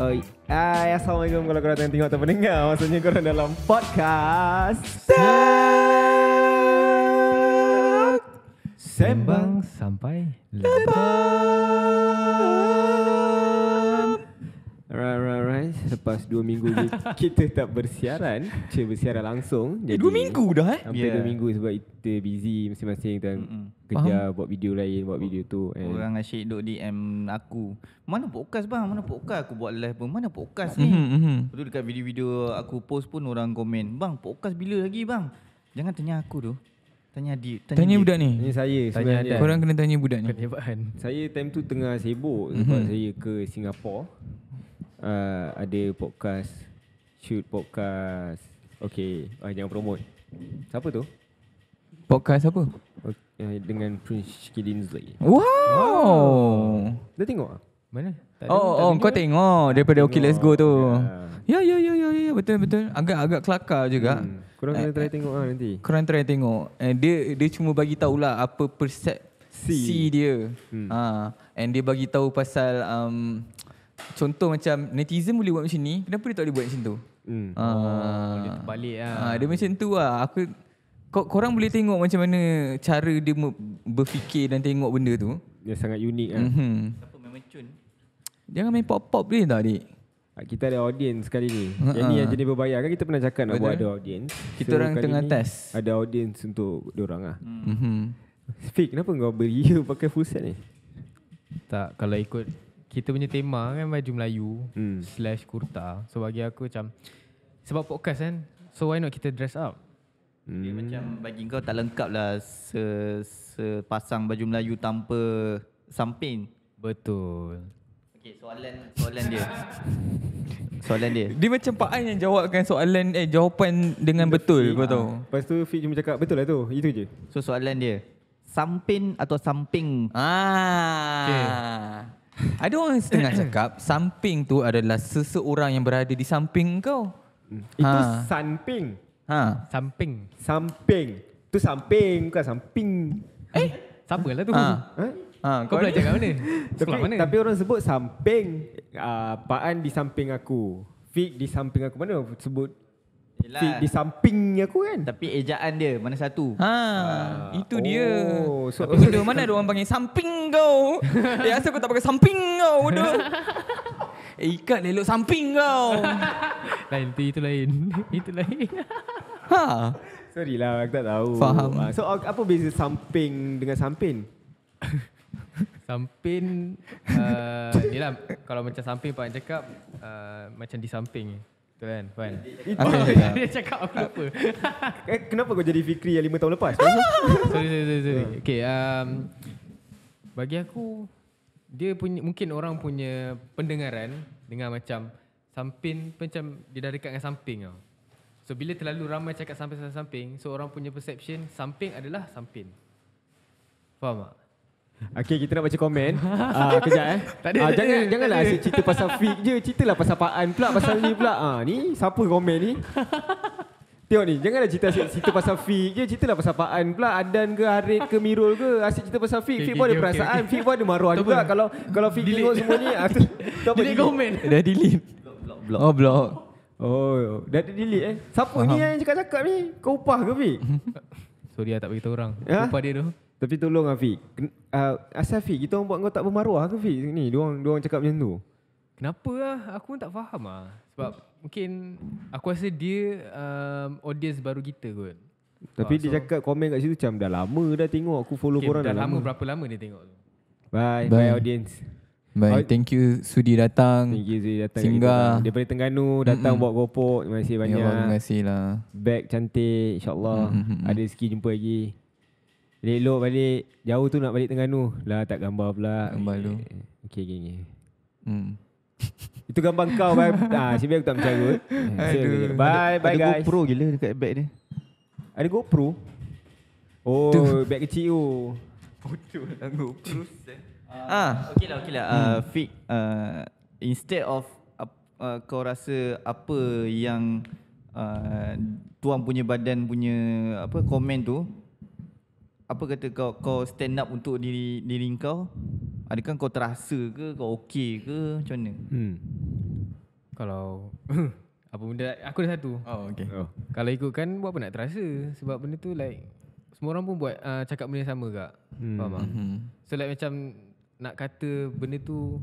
Oh, uh, Assalamualaikum kalau korang tengok atau mendengar Maksudnya korang dalam podcast Sembang, Sembang sampai lebar selepas dua minggu kita tak bersiaran, kita bersiaran langsung. Eh, Jadi 2 minggu dah eh? Hampir 2 yeah. minggu sebab kita busy masing-masing dan mm-hmm. kerja Faham? buat video lain, buat video tu. And Orang asyik duk DM aku. Mana podcast bang? Mana podcast aku buat live pun? Mana podcast ni? Mm-hmm. Lepas mm-hmm. tu dekat video-video aku post pun orang komen. Bang, podcast bila lagi bang? Jangan tanya aku tu. Tanya dia. Tanya, tanya dia. budak ni. Tanya saya sebenarnya. Tanya Korang kena tanya budak ni. Saya time tu tengah sibuk sebab mm-hmm. saya ke Singapura uh, ada podcast shoot podcast okay, ah, jangan promote siapa tu podcast apa okay, eh, dengan Prince Kidinsley wow oh. dah tengok ah? mana tak oh, ada, oh, oh kau tengok, eh? tengok daripada Okay let's go tu ya ya ya ya ya, ya betul betul agak agak kelakar juga hmm. Korang kena eh, ah, try tengok lah nanti. Korang try tengok. And dia dia cuma bagi tahu lah apa persepsi dia. Hmm. Ha. And dia bagi tahu pasal um, uh, contoh macam netizen boleh buat macam ni, kenapa dia tak boleh buat macam tu? Hmm. Ah. Oh, dia terbalik lah. Ah, dia macam tu lah. Aku, kau, korang boleh tengok macam mana cara dia berfikir dan tengok benda tu. Dia sangat unik lah. Mm-hmm. Dia main mencun? main pop-pop dia tak, adik? Ah, kita ada audience sekali ni. Ah, yang ni ah. yang jenis berbayar kan kita pernah cakap nak Betul. buat ada audience. Kita so, orang tengah test. Ada audience untuk diorang lah. Mm-hmm. Fik, kenapa kau beri you pakai full set ni? Tak, kalau ikut kita punya tema kan baju Melayu hmm. slash kurta. So bagi aku macam sebab podcast kan. So why not kita dress up? Hmm. Dia macam bagi kau tak lengkap lah se, se pasang baju Melayu tanpa samping. Betul. Okay soalan soalan dia. Soalan dia. Dia macam Pak An yang jawabkan soalan eh jawapan dengan The betul kau ah. tahu. Lepas tu Fit cuma cakap betul lah tu. Itu je. So soalan dia. Samping atau samping? Ah. Okay. Ada orang setengah cakap samping tu adalah seseorang yang berada di samping kau. Itu ha. samping. Ha. Samping. Samping. Itu samping bukan samping. Eh, siapa lah tu? Ha. ha. Ha. kau, kau belajar kat mana? Sekolah mana? Tapi orang sebut samping. Uh, ah, Paan di samping aku. Fik di samping aku. Mana sebut Yelah. Di samping aku kan Tapi ejaan dia Mana satu ha, uh, Itu oh. dia so, Tapi sudah mana ada orang panggil Samping kau Eh asal aku tak pakai Samping kau Eh ikat lelok samping kau Lain tu itu lain Itu lain ha. ha Sorry lah aku tak tahu Faham ah, So apa beza samping Dengan samping Samping uh, ah, Yelah Kalau macam samping Pak cakap uh, Macam di samping Betul fine. Fun. Dia cakap aku lupa. eh, kenapa kau jadi Fikri yang lima tahun lepas? sorry, sorry. sorry. Okay, um, bagi aku, dia punya, mungkin orang punya pendengaran dengan macam samping, macam dia dah dekat dengan samping tau. So, bila terlalu ramai cakap samping-samping, so orang punya perception, samping adalah samping. Faham tak? Okay kita nak baca komen uh, Kejap eh takde, uh, ah, takde, Jangan janganlah. asyik cerita pasal fik je Ceritalah pasal paan pula Pasal ni pula uh, Ni siapa komen ni Tengok ni Janganlah cerita asyik cerita pasal fik je Ceritalah pasal paan pula Adan ke Harid ke Mirul ke Asyik cerita pasal fik okay, Fik okay, pun ada okay, perasaan okay. Fik pun ada maruah juga kan? Kalau kalau fik tengok semua ni uh, tu, Delete komen Dah delete blok, blok, Oh blok Oh, dah ada delete eh. Siapa Faham. ni yang cakap-cakap ni? Kau upah ke, Fik? Sorry lah, tak beritahu orang. Ha? Upah dia tu. Tapi tolong Afi. Uh, asal Afi, kita orang buat kau tak bermaruah ke Afi? Ni, dia orang orang cakap macam tu. Kenapa lah? Aku pun tak faham lah. Sebab mungkin aku rasa dia um, audience baru kita kot. Tapi oh, dia so cakap komen kat situ macam dah lama dah tengok aku follow okay, korang dah, dah lama. lama. Berapa lama dia tengok tu? Bye, bye, bye audience. Bye, thank you sudi datang. Thank you sudi datang. Singgah. Kita, daripada Tengganu datang Mm-mm. buat kopok. Terima kasih ya banyak. Ya, terima kasih lah. Back cantik insyaAllah. Mm-hmm. Ada rezeki jumpa lagi lo balik Jauh tu nak balik tengah nu Lah tak gambar pula Gambar tu Okay gini okay, Hmm itu gambar kau bye. Ha, ah, sibuk aku tak mencarut. Bye bye guys. Ada GoPro gila dekat bag ni. Ada GoPro. Oh, bag kecil tu. Foto dengan lah GoPro. Ah, ah. okeylah okeylah. Ah, hmm. fit ah, instead of ah, kau rasa apa yang uh, tuan punya badan punya apa komen tu, apa kata kau kau stand up untuk diri diri kau? Adakah kau terasa ke kau okey ke macam mana? Hmm. Kalau apa benda aku ada satu. Oh okey. Oh. Kalau ikutkan buat apa nak terasa sebab benda tu like semua orang pun buat uh, cakap benda yang sama gak. Hmm. Faham Hmm. So like macam nak kata benda tu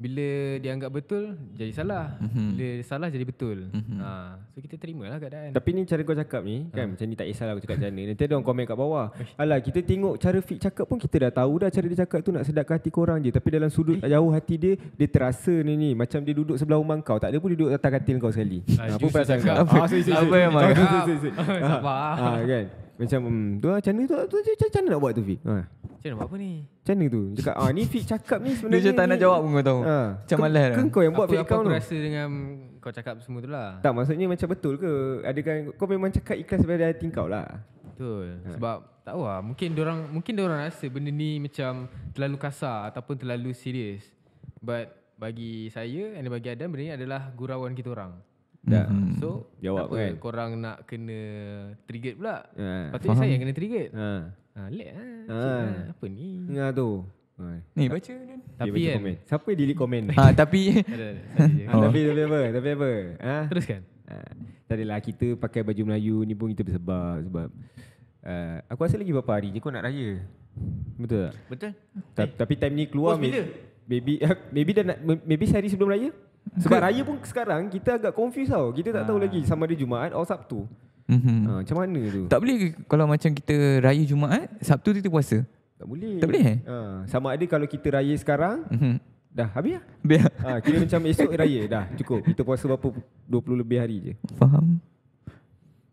bila dia anggap betul jadi salah mm-hmm. bila salah jadi betul mm-hmm. ha so kita terimalah keadaan tapi ni cara kau cakap ni kan ha. macam ni tak kisahlah aku cakap macam ni nanti ada orang komen kat bawah alah kita tengok cara fit cakap pun kita dah tahu dah cara dia cakap tu nak sedapkan hati korang je tapi dalam sudut eh. jauh hati dia dia terasa ni ni macam dia duduk sebelah rumah kau tak ada pun duduk atas katil kau sekali ah, ha, apa perasaan kau ah, apa yang apa apa apa apa macam hmm, tu lah macam tu, tu, tu Macam mana nak buat tu Fik? Ha. Macam mana buat apa ni? Macam mana tu? Cakap ah, ni Fik cakap ni sebenarnya Dia macam tak nak jawab pun kau tahu ha. Macam malas lah Kau yang buat apa, Fik account tu? Apa aku rasa dengan kau cakap semua tu lah Tak maksudnya macam betul ke? Adakah kau memang cakap ikhlas sebab hati kau lah Betul ha. Sebab tak tahu lah Mungkin orang mungkin orang rasa benda ni macam Terlalu kasar ataupun terlalu serius But bagi saya dan bagi Adam Benda ni adalah gurauan kita orang Dah. Mm-hmm. So, jawab apa kan. Korang nak kena trigger pula. Ya. Ha. Yeah. saya yang kena trigger. Ha. Ha, lah. ha. Cik, ah, apa ni? Ha tu. Ha. Ni baca kan. Tapi baca kan. Komen. Siapa delete komen? Ha, tapi tapi oh. tapi apa? Tapi apa? Ha? Teruskan. Ha. Tadi lah kita pakai baju Melayu ni pun kita bersebab sebab uh, aku rasa lagi berapa hari ni kau nak raya. Betul tak? Betul. Ta- Tapi time ni keluar Bos, bila? Maybe, maybe, maybe dah nak, maybe sehari sebelum raya? Sebab Good. raya pun sekarang kita agak confused tau. Kita tak ha. tahu ah. lagi sama ada Jumaat atau Sabtu. Mm-hmm. Ha, macam mana tu? Tak boleh ke kalau macam kita raya Jumaat, Sabtu tu puasa? Tak boleh. Tak boleh? Ha, sama ada kalau kita raya sekarang, mm-hmm. dah habis lah. Habis lah. Ha, kira macam esok raya, dah cukup. Kita puasa berapa 20 lebih hari je. Faham.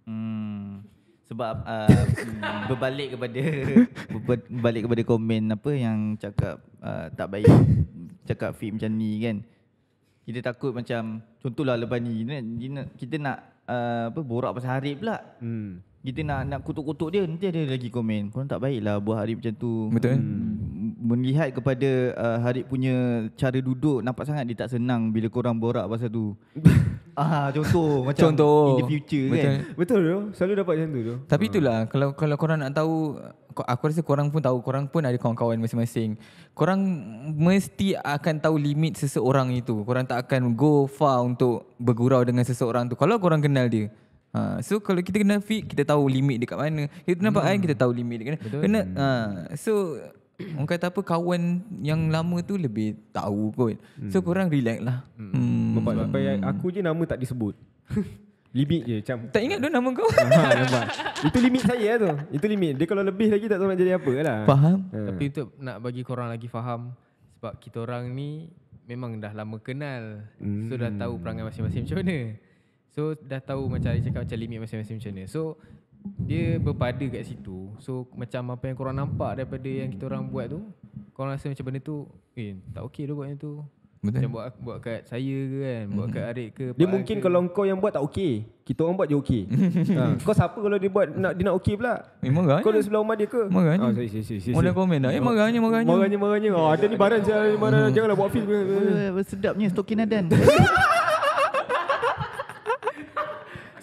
Hmm, sebab uh, berbalik kepada berbalik kepada komen apa yang cakap uh, tak baik cakap fit macam ni kan kita takut macam contohlah lepas ni kita nak uh, apa borak pasal hari pula hmm kita nak nak kutuk-kutuk dia nanti ada lagi komen kau tak baiklah buat hari macam tu betul hmm melihat kepada uh, Harik punya cara duduk nampak sangat dia tak senang bila korang borak pasal tu. ah contoh macam contoh. in the future macam, kan. Betul tu. Selalu dapat macam tu tu. Tapi itulah kalau kalau korang nak tahu aku rasa korang pun tahu korang pun ada kawan-kawan masing-masing. Korang mesti akan tahu limit seseorang itu. Korang tak akan go far untuk bergurau dengan seseorang tu. Kalau korang kenal dia ha, So kalau kita kena fit Kita tahu limit dekat mana Kita nampak hmm. kan Kita tahu limit dekat mana Betul. Kena, uh, So Orang kata apa Kawan yang lama tu Lebih tahu kot So hmm. korang relax lah hmm. hmm. Sampai aku je Nama tak disebut Limit je macam Tak ingat dah nama kau ha, Itu limit saya tu Itu limit Dia kalau lebih lagi Tak tahu nak jadi apa lah Faham ha. Tapi untuk nak bagi korang lagi faham Sebab kita orang ni Memang dah lama kenal hmm. So dah tahu perangai masing-masing macam mana So dah tahu macam Dia cakap macam limit masing-masing macam mana So dia berpada kat situ. So macam apa yang korang nampak daripada yang kita orang buat tu, korang rasa macam benda tu, eh tak okey dulu lah buatnya tu. Betul. Macam buat, buat kat saya ke kan, buat mm-hmm. kat Arik ke. Dia mungkin ke. kalau kau yang buat tak okey. Kita orang buat je okey. ha. Kau siapa kalau dia buat nak dia nak okey pula? Eh, marah kau duduk sebelah rumah dia ke? Marahnya. Oh, sorry, sorry, sorry. Mula komen dah. Eh, marahnya, marahnya. Marahnya, marahnya. Oh, ada ni barang, barang. Janganlah buat film. Sedapnya stokin adan.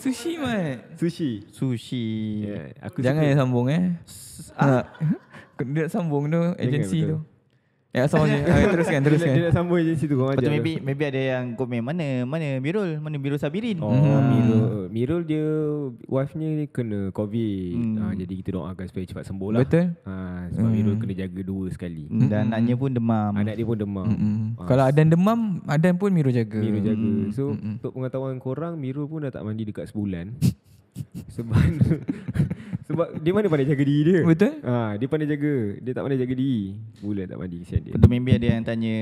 Sushi mai. Sushi. Sushi. Yeah, aku Jangan suka. yang sambung eh. ah. Dia sambung tu agensi tu. Ya sama je. Okay, teruskan, eh, teruskan. Dia, dia nak sambung je situ kau maybe maybe ada yang komen mana mana Mirul, mana Mirul Sabirin. Oh, hmm. Mirul. Mirul dia wife dia kena COVID. Hmm. Ha, jadi kita doakan supaya cepat sembuh lah. Betul. Ha, sebab hmm. Mirul kena jaga dua sekali. Hmm. Dan hmm. anaknya pun demam. Anak dia pun demam. Hmm. Ha. Kalau Adan demam, Adan pun Mirul jaga. Mirul jaga. Hmm. So hmm. untuk pengetahuan korang, Mirul pun dah tak mandi dekat sebulan. Sebab Sebab dia mana pandai jaga diri dia Betul ha, Dia pandai jaga Dia tak pandai jaga diri Pula tak mandi kesian dia Untuk mimpi ada yang tanya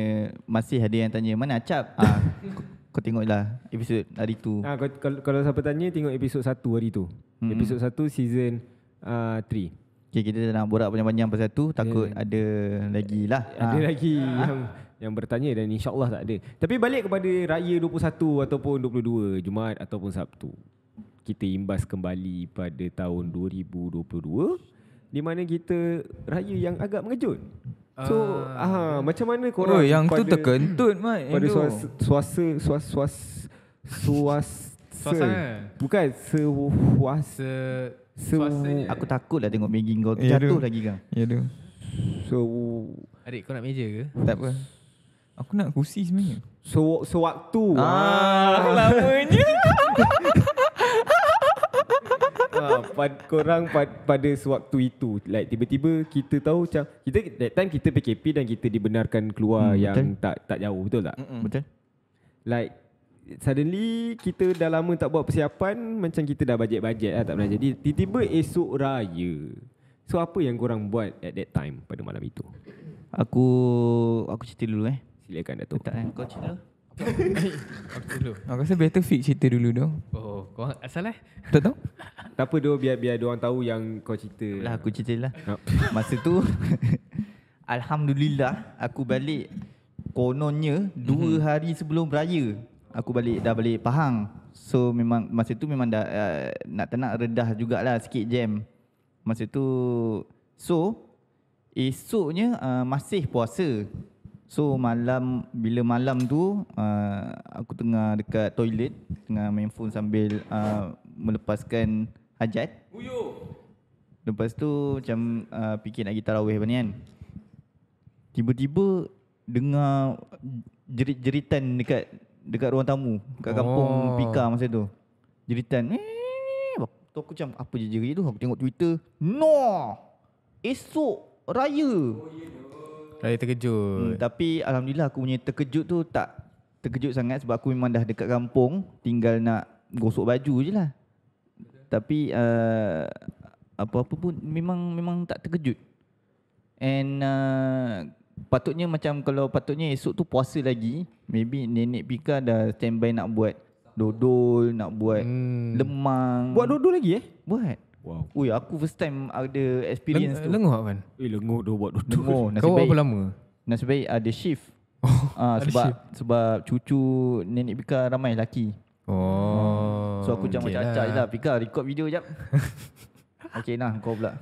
Masih ada yang tanya Mana Acap ha, kau, kau tengoklah episod hari tu ha, ah, kalau, kalau siapa tanya Tengok episod satu hari tu hmm. Episod satu season uh, 3 Okay, kita dah nak borak panjang-panjang pasal tu Takut yeah. ada lagi lah Ada ha. lagi yang, yang bertanya dan insyaAllah tak ada Tapi balik kepada Raya 21 ataupun 22 Jumaat ataupun Sabtu kita imbas kembali pada tahun 2022 di mana kita raya yang agak mengejut. So, uh, aha, macam mana korang? Oh, yang pada, tu terkentut, Mat. Pada suasa suasa suasa suasa suasa. suasa. Bukan suasa suasa. Aku takutlah tengok Maggie kau ya, jatuh do. lagi kau. Ya yeah, tu. So, adik kau nak meja ke? Tak apa. Aku nak kursi sebenarnya. So, so waktu. Ah, ah, lamanya. pad, korang pad, pada sewaktu itu like tiba-tiba kita tahu macam kita that time kita PKP dan kita dibenarkan keluar hmm, yang betul. tak tak jauh betul tak Mm-mm. betul like suddenly kita dah lama tak buat persiapan macam kita dah bajet-bajet lah tak pernah jadi tiba-tiba esok raya so apa yang korang buat at that time pada malam itu aku aku cerita dulu eh silakan Datuk tak kan? kau cerita aku dulu? Aku rasa better fit cerita dulu tu. Oh, kau asal eh? Tak tahu. tak apa doh biar biar orang tahu yang kau cerita. Lah aku cerita ceritalah. Masa tu alhamdulillah aku balik kononnya 2 mm-hmm. hari sebelum raya. Aku balik dah balik Pahang. So memang masa tu memang dah uh, nak tenang redah jugaklah sikit jam. Masa tu so esoknya uh, masih puasa. So malam bila malam tu uh, aku tengah dekat toilet tengah main phone sambil uh, melepaskan hajat. Uyo. Lepas tu macam uh, fikir nak gitar rawih ni kan. Tiba-tiba dengar jerit-jeritan dekat dekat ruang tamu, dekat kampung oh. Pika masa tu. Jeritan. Tu aku macam apa je jerit tu? Aku tengok Twitter. No. Esok raya. Oh, yeah, Raya terkejut. Hmm, tapi alhamdulillah aku punya terkejut tu tak terkejut sangat sebab aku memang dah dekat kampung, tinggal nak gosok baju je lah. Tapi uh, apa-apa pun memang memang tak terkejut. And uh, patutnya macam kalau patutnya esok tu puasa lagi, maybe nenek Pika dah standby nak buat dodol, nak buat hmm. lemang. Buat dodol lagi eh? Buat. Wow. Ui, aku first time ada experience Leng- tu. Lenguh kan? Ui, eh, lenguh dua buat duduk. Kau baik. Kau lama? Nasib baik ada shift. Oh, ah, sebab shift. sebab cucu nenek Pika ramai lelaki. Oh. So aku macam okay macam lah. Pika lah. record video jap. okay nah, kau pula.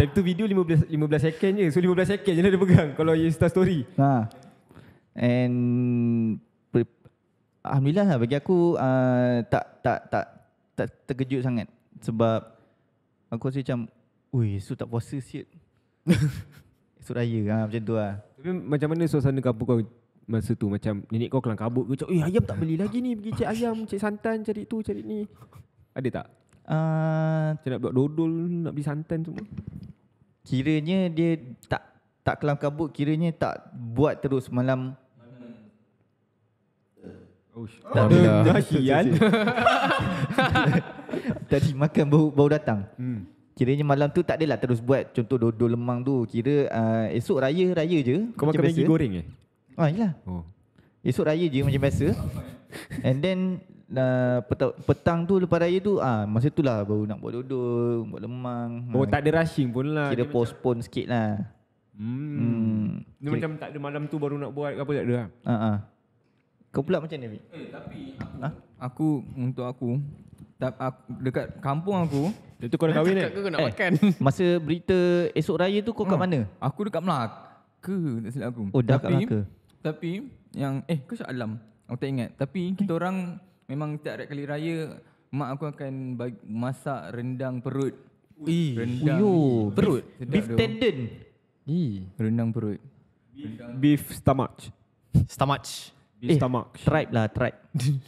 Time tu video 15 15 second je. So 15 second je lah dia pegang kalau Insta story. Ha. And alhamdulillah lah bagi aku uh, tak tak tak tak terkejut sangat. Sebab Aku rasa macam Ui esok tak puasa siut Esok raya ha, Macam tu lah Tapi macam mana suasana kampung kau Masa tu macam Nenek kau kelang kabut Kau cakap ayam tak beli lagi ni Pergi cek ayam Cek santan Cari tu cari ni Ada tak? Ah, macam uh, nak buat dodol Nak beli santan semua Kiranya dia Tak tak kelam kabut Kiranya tak Buat terus malam Oh, tak ada dah. Dah sian tadi makan baru, baru datang. Hmm. Kiranya malam tu tak adalah terus buat contoh dodol lemang tu. Kira uh, esok raya raya je. Kau makan maggi goreng eh? Oh ah, iyalah. Oh. Esok raya je macam biasa. And then uh, petang, petang tu lepas raya tu ah uh, masa tu lah baru nak buat dodol, buat lemang. Oh, uh, tak ada rushing pun lah. Kira postpone macam... sikit lah. Hmm. Ni hmm. macam tak ada malam tu baru nak buat ke apa tak ada lah. ah. Uh-huh. Kau pula macam ni. Eh, tapi aku, ha? aku untuk aku tak, aku, dekat kampung aku. Itu kau dah kahwin eh? Kau nak eh, makan. Masa berita esok raya tu kau kat hmm. mana? Aku dekat Melaka. Tak silap aku. Oh dah tapi, kat Melaka. Tapi yang eh kau Syah Alam. Aku tak ingat. Tapi eh. kita orang memang tiap kali raya mak aku akan bagi, masak rendang perut. Ui. Rendang Uyuh. perut. Beef, beef tendon. Ii. Rendang perut. Beef, beef stomach. Stomach. Beef eh, stomach. Tribe lah tribe.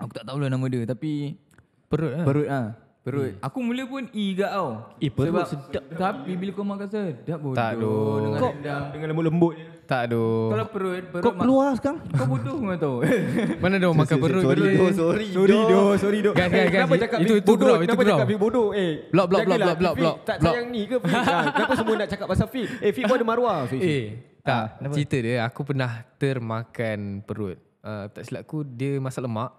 aku tak tahu lah nama dia tapi Perut lah. Perut ah. Ha. Perut. Hmm. Aku mula pun E gak tau. Eh perut Sebab sedap. Tapi bila kau makan sedap bodoh. Tak aduh. Dengan kau, rendang. Dengan lembut lembut je. Tak aduh. Kalau perut. perut kau keluar mak- sekarang. Kau butuh kau tau. Mana dong makan perut. Sorry do. Sorry do. Sorry do. Sorry do. Gan, gan, gan. Itu bodoh. Kenapa cakap bodoh? bodoh? Eh. Blok, blok, blok, blok, blok, blok. Tak sayang ni ke? Ah, kenapa semua nak cakap pasal Fit? Eh Fit pun ada maruah. Eh. Tak, ah, cerita dia aku pernah termakan perut. Uh, tak silap aku dia masak lemak.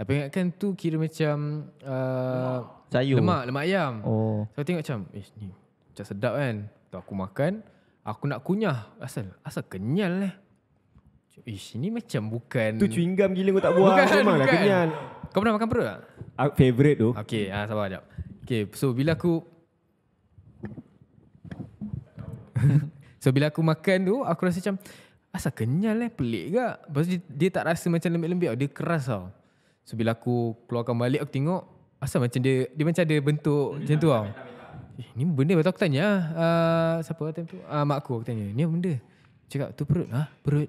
Tapi ingatkan tu kira macam uh, lemak. Sayur. lemak, lemak ayam. Oh. So, tengok macam, eh ni macam sedap kan. Tu aku makan, aku nak kunyah. Asal, asal kenyal lah. Ish, ini macam bukan... Tu chewing gum gila kau tak buang. Bukan, Memang bukan. kenyal. Kau pernah makan perut tak? Uh, ah, favorite tu. Okay, ha, ah, sabar sekejap. Okay, so bila aku... so bila aku makan tu, aku rasa macam... Asal kenyal lah, pelik ke? Lepas dia, dia tak rasa macam lembik-lembik tau. Dia keras tau. So bila aku keluarkan balik aku tengok Asal macam dia Dia macam ada bentuk dia macam tu tau Eh ni benda Lepas aku tanya uh, Siapa time tu uh, Mak aku aku tanya Ni benda Cakap tu perut ah ha? Perut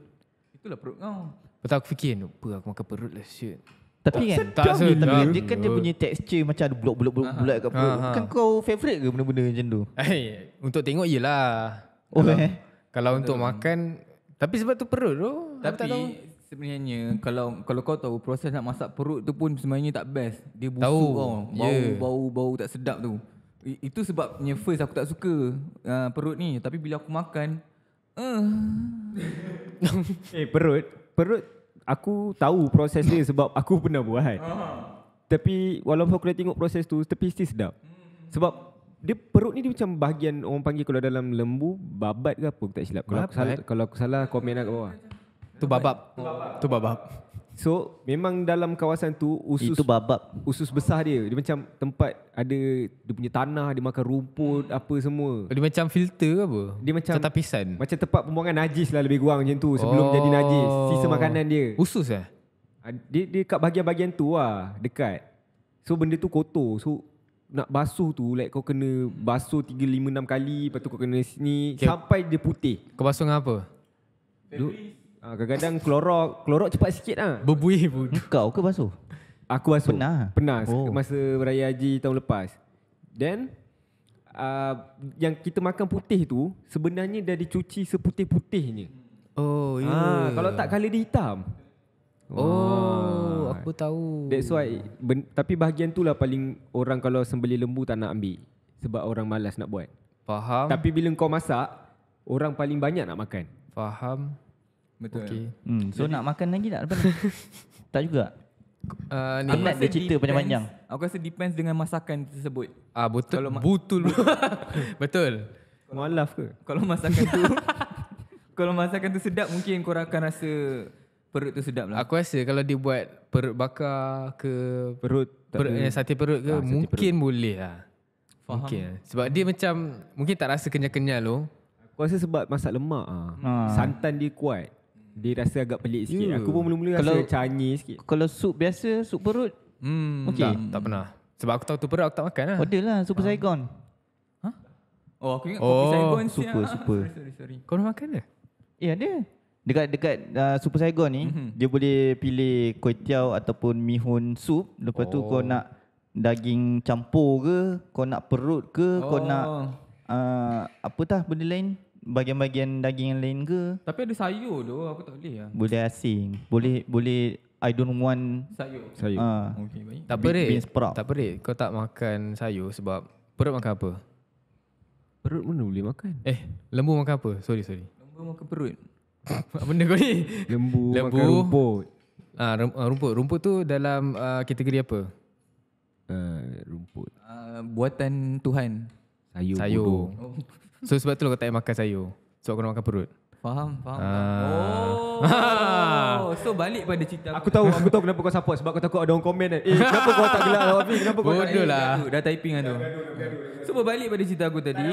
Itulah perut kau Betul aku fikir Apa aku makan perut lah Shit tapi kan tak sedap dia, dia kan dia punya texture macam ada blok-blok blok ha, ha. bulat kat perut. Ha, kan kau favorite ke benda-benda macam tu? Eh, untuk tengok yalah. Oh, kalau, eh. kalau untuk makan tapi sebab tu perut tu. Tapi sebenarnya kalau kalau kau tahu proses nak masak perut tu pun sebenarnya tak best. Dia busuk tahu. kau. Bau, yeah. bau bau bau tak sedap tu. I, itu sebabnya first aku tak suka uh, perut ni tapi bila aku makan uh. eh perut perut aku tahu proses dia sebab aku pernah buat. uh Tapi walaupun aku dah tengok proses tu tapi still sedap. Sebab dia perut ni dia macam bahagian orang panggil kalau dalam lembu babat ke apa aku tak silap. Kalau aku salah kalau aku salah komen lah kat bawah. Tu babab. Tu babab. So memang dalam kawasan tu usus itu babab. Usus besar dia. Dia macam tempat ada dia punya tanah, dia makan rumput hmm. apa semua. Dia macam filter ke apa? Dia macam tapisan. Macam tempat pembuangan najis lah lebih kurang macam tu sebelum oh. jadi najis. Sisa makanan dia. Usus eh? Ah, dia dia kat bahagian-bahagian tu lah dekat. So benda tu kotor. So nak basuh tu like kau kena basuh 3 5 6 kali lepas tu kau kena sini okay. sampai dia putih. Kau basuh dengan apa? Duk. Ah, kadang-kadang klorok, klorok cepat sikit lah. Berbuih pun. Kau ke basuh? Aku basuh. Pernah? Pernah. Oh. Masa Raya Haji tahun lepas. Then, uh, yang kita makan putih tu, sebenarnya dah dicuci seputih-putihnya. Oh, ya. Yeah. Ah, kalau tak, kala dia hitam. Oh, ah. aku tahu. That's why, ben, tapi bahagian tu lah paling orang kalau sembelih lembu tak nak ambil. Sebab orang malas nak buat. Faham. Tapi bila kau masak, orang paling banyak nak makan. Faham. Betul. Okay. Hmm. So Jadi, nak makan lagi tak lepas Tak juga. Uh, ni Penat dia cerita depends, panjang-panjang. Aku rasa depends dengan masakan tersebut. Ah uh, betul. Kalau betul. betul. Mualaf ke? Kalau masakan tu Kalau masakan tu sedap mungkin kau akan rasa perut tu sedap lah. Aku rasa kalau dia buat perut bakar ke perut, perut eh, sate perut ke ah, mungkin perut. boleh lah. Faham. Mungkin. Sebab dia macam mungkin tak rasa kenyal-kenyal tu. Oh. Aku rasa sebab masak lemak ah. Ha. Santan dia kuat. Dia rasa agak pelik sikit. Yeah. Aku pun mula-mula kalau, rasa canyi sikit. Kalau sup biasa, sup perut. Hmm, okay. tak, tak pernah. Sebab aku tahu tu perut, aku tak makan lah. Order lah, Super Faham. Saigon. Ha? Oh, aku ingat oh, Kopi Saigon siap. Super, Sorry, sorry, sorry. Kau nak makan dia? Eh, ada. Dekat dekat uh, Super Saigon ni, mm-hmm. dia boleh pilih kuih tiao ataupun mihun sup. Lepas oh. tu kau oh. nak daging campur ke, kau nak perut ke, oh. kau nak uh, apa tah benda lain bahagian-bahagian daging yang lain ke? Tapi ada sayur tu, aku tak boleh lah. Boleh asing. Boleh boleh I don't want sayur. Sayur. Uh, okay, baik. Tak perit. Tak perit. Kau tak makan sayur sebab perut makan apa? Perut mana boleh makan? Eh, lembu makan apa? Sorry, sorry. Lembu makan perut. apa benda kau ni? Lembu, lembu makan rumput. Ah, uh, rumput. Rumput tu dalam uh, kategori apa? Uh, rumput. Uh, buatan Tuhan. Sayur. Sayur. So sebab tu lah aku tak makan sayur. so aku nak makan perut. Faham, faham. Uh. Oh. so balik pada cerita aku. Aku tahu, aku tahu kenapa kau support sebab aku takut ada orang komen kan. Eh, kenapa kau tak gelak lawan Kenapa kau Bodoh lah. Dah typing kan tu. So balik pada cerita aku tadi.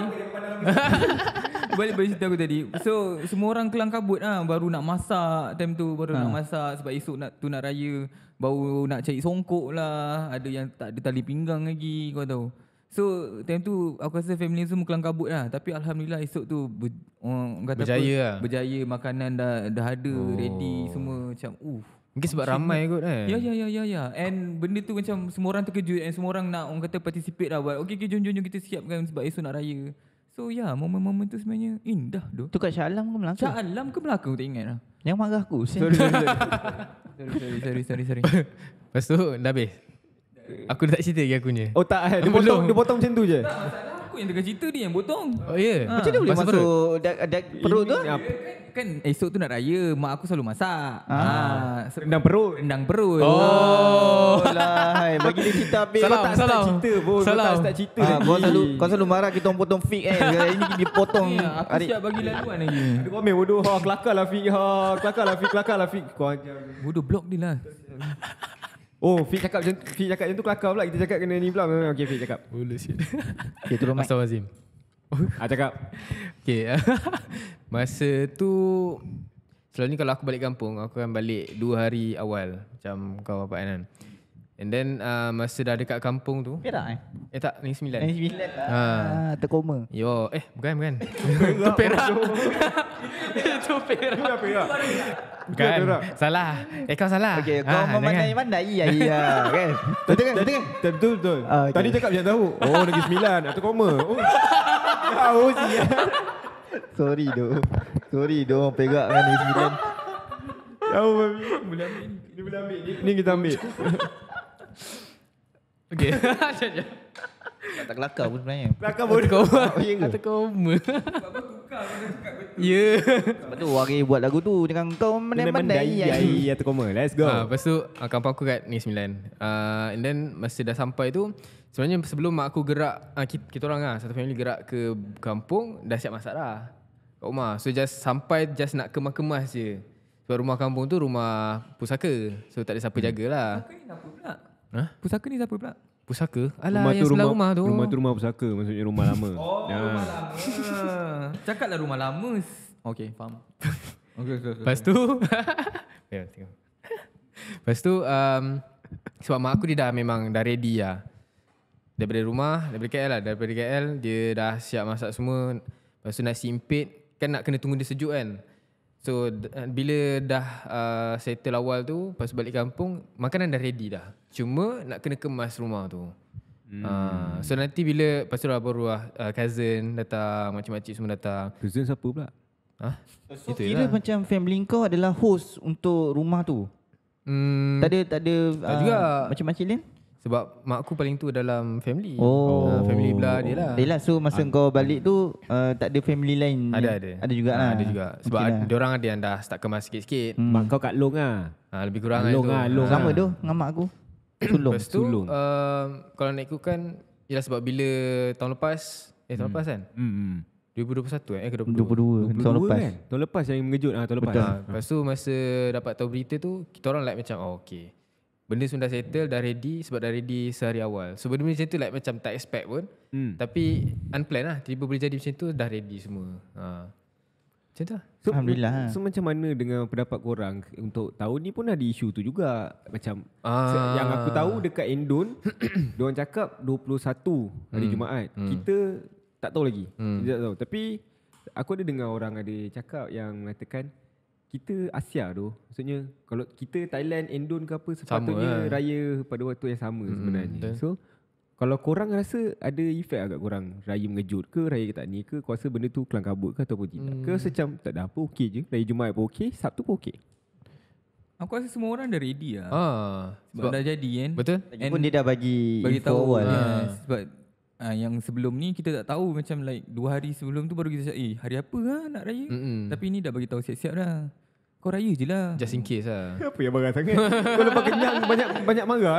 balik pada cerita aku tadi. So semua orang kelang kabut ah ha, baru nak masak time tu baru ha. nak ah. masak sebab esok nak tu nak raya. Baru nak cari songkok lah. Ada yang tak ada tali pinggang lagi kau tahu. So time tu aku rasa family semua kelang kabut lah Tapi Alhamdulillah esok tu ber, orang kata Berjaya apa, lah Berjaya makanan dah, dah ada oh. ready semua Macam uff uh. Mungkin sebab macam ramai kot kan Ya ya ya ya ya And benda tu macam semua orang terkejut And semua orang nak orang kata participate lah Okay okay jom jom jom kita siapkan sebab esok nak raya So ya yeah, momen-momen tu sebenarnya indah tu Tu kat Shah ke Melaka? Shah ke Melaka tak ingat lah Yang marah aku sorry, sorry, sorry. sorry sorry sorry sorry sorry Lepas tu dah habis Aku dah tak cerita lagi akunya. Oh tak, eh. dia potong, belum. dia potong macam tu je. Tak, masalah aku yang tengah cerita ni yang potong. Oh ya? Yeah. Ha. Macam mana boleh masuk perut, perut tu? Kan-, kan, esok tu nak raya, mak aku selalu masak. Ah. Ha. Rendang ha. perut? Rendang perut. Oh. lah, bagi dia cerita habis. salah. kau tak salam. cerita pun. Salam. Kau tak cerita ha, Kau selalu, kau selalu marah kita potong fik eh. Ini dia potong. Ya, aku adik. siap bagi laluan lagi. Kau ambil bodoh. Lah ha, kelakar lah fik. Ha, kelakar lah fik. Kelakar lah fik. Kau ajar. Bodoh blok dia lah. Oh, Fik cakap macam Fik cakap macam tu kelakar pula. Kita cakap kena ni pula. Okey, Fik cakap. Boleh sikit. Okey, tu Mike. Astagfirullahalazim. Oh. Ah, cakap. Okey. Masa tu selalunya kalau aku balik kampung, aku akan balik dua hari awal macam kau apa kan. And then uh, masa dah dekat kampung tu Perak eh? Eh tak, ni sembilan Ni sembilan lah ha. Ah, terkoma Yo, eh bukan bukan Itu perak Itu perak Itu perak Bukan, salah Eh kau salah Okay, ah, kau ha, memandai-mandai ya, ya. kan? Betul kan, betul kan Betul, betul, ah, Tadi cakap macam tahu Oh, negeri sembilan Atau koma Oh, tahu sih ya. Sorry tu Sorry tu orang perak kan negeri sembilan Tahu, babi Boleh ambil Ni boleh ambil Ini kita ambil Okay. Jom, jom. Tak kelakar pun sebenarnya. Kelakar Kau koma. Kau koma. Kau koma. Sebab kau tukar. Ya. Sebab tu Wari buat lagu tu dengan kau menai-menai. Ya, ya, ya, koma. Let's go. Ha, lepas tu, ah, kampung aku kat ni sembilan. Uh, and then, masa dah sampai tu, sebenarnya sebelum mak aku gerak, kita, orang ah satu family gerak ke kampung, dah siap masak dah. Kat rumah. So, just sampai just nak kemas-kemas je. Sebab rumah kampung tu rumah pusaka. So, tak ada siapa hmm. jagalah. kenapa pula? Huh? Pusaka ni siapa pula? Pusaka? Alah rumah yang tu, sebelah rumah, rumah tu. Rumah tu rumah pusaka. Maksudnya rumah lama. oh, ya. rumah lama. Cakaplah rumah lama. Okay, faham. okay, okay, okay. Lepas tu... yeah, ya, Lepas tu... Um, sebab mak aku dia dah memang dah ready lah. Daripada rumah, daripada KL lah. Daripada KL, dia dah siap masak semua. Lepas tu nasi impit. Kan nak kena tunggu dia sejuk kan? So eh, bila dah uh, settle awal tu Lepas balik kampung Makanan dah ready dah Cuma nak kena kemas rumah tu hmm. uh, So nanti bila Lepas tu lah baru lah uh, Cousin datang Macam-macam semua datang Cousin siapa pula? Huh? So Itulah. kira lah. macam family kau adalah host Untuk rumah tu? Hmm. Tak ada, tak ada uh, macam-macam lain? Sebab mak aku paling tu dalam family. Oh. Uh, family belah dia lah. Dia lah. So masa ah. kau balik tu uh, tak ada family lain. Ada ada. Ada juga ah, lah. Ada juga. Sebab okay lah. ada, orang ada yang dah start kemas sikit-sikit. Hmm. Mak kau kat Long lah. Ha, lebih kurang lah Long lah. Long. Sama tu dengan mak aku. Sulung. Lepas tu uh, kalau nak ikut kan. Yalah sebab bila tahun lepas. Eh tahun hmm. lepas kan. Hmm. 2021 hmm. eh ke 2022? 22. Kan? tahun kan? lepas. Kan? Tahun lepas yang mengejut. Ha, tahun lepas. Ha. Lepas tu masa dapat tahu berita tu. Kita orang like macam oh okay benda semua dah settle dah ready sebab dah ready sehari awal so benda-benda macam tu like macam tak expect pun hmm. tapi unplanned lah tiba boleh jadi macam tu dah ready semua ha. macam tu lah so, Alhamdulillah so, ha. so macam mana dengan pendapat korang untuk tahun ni pun ada isu tu juga macam ah. yang aku tahu dekat Endon diorang cakap 21 hari hmm. Jumaat hmm. kita tak tahu lagi hmm. kita tak tahu tapi aku ada dengar orang ada cakap yang mengatakan kita Asia tu maksudnya kalau kita Thailand Indon ke apa sepatutnya sama, lah. raya pada waktu yang sama hmm, sebenarnya betul. so kalau korang rasa ada efek agak korang raya mengejut ke raya tak ni ke kau rasa benda tu kelang kabut ke ataupun tidak hmm. ke secam tak ada apa okey je raya jumaat pun okey sabtu pun okey Aku rasa semua orang dah ready lah. Ah, sebab, sebab dah jadi kan. Betul. Lagipun dia dah bagi, bagi info tahu, awal. Ah. Ya. Sebab Ha, yang sebelum ni kita tak tahu macam like dua hari sebelum tu baru kita cakap eh hari apa lah nak raya Mm-mm. tapi ni dah bagi tahu siap-siap dah kau raya je lah just in case lah apa yang marah sangat kau lepas kenyang banyak banyak marah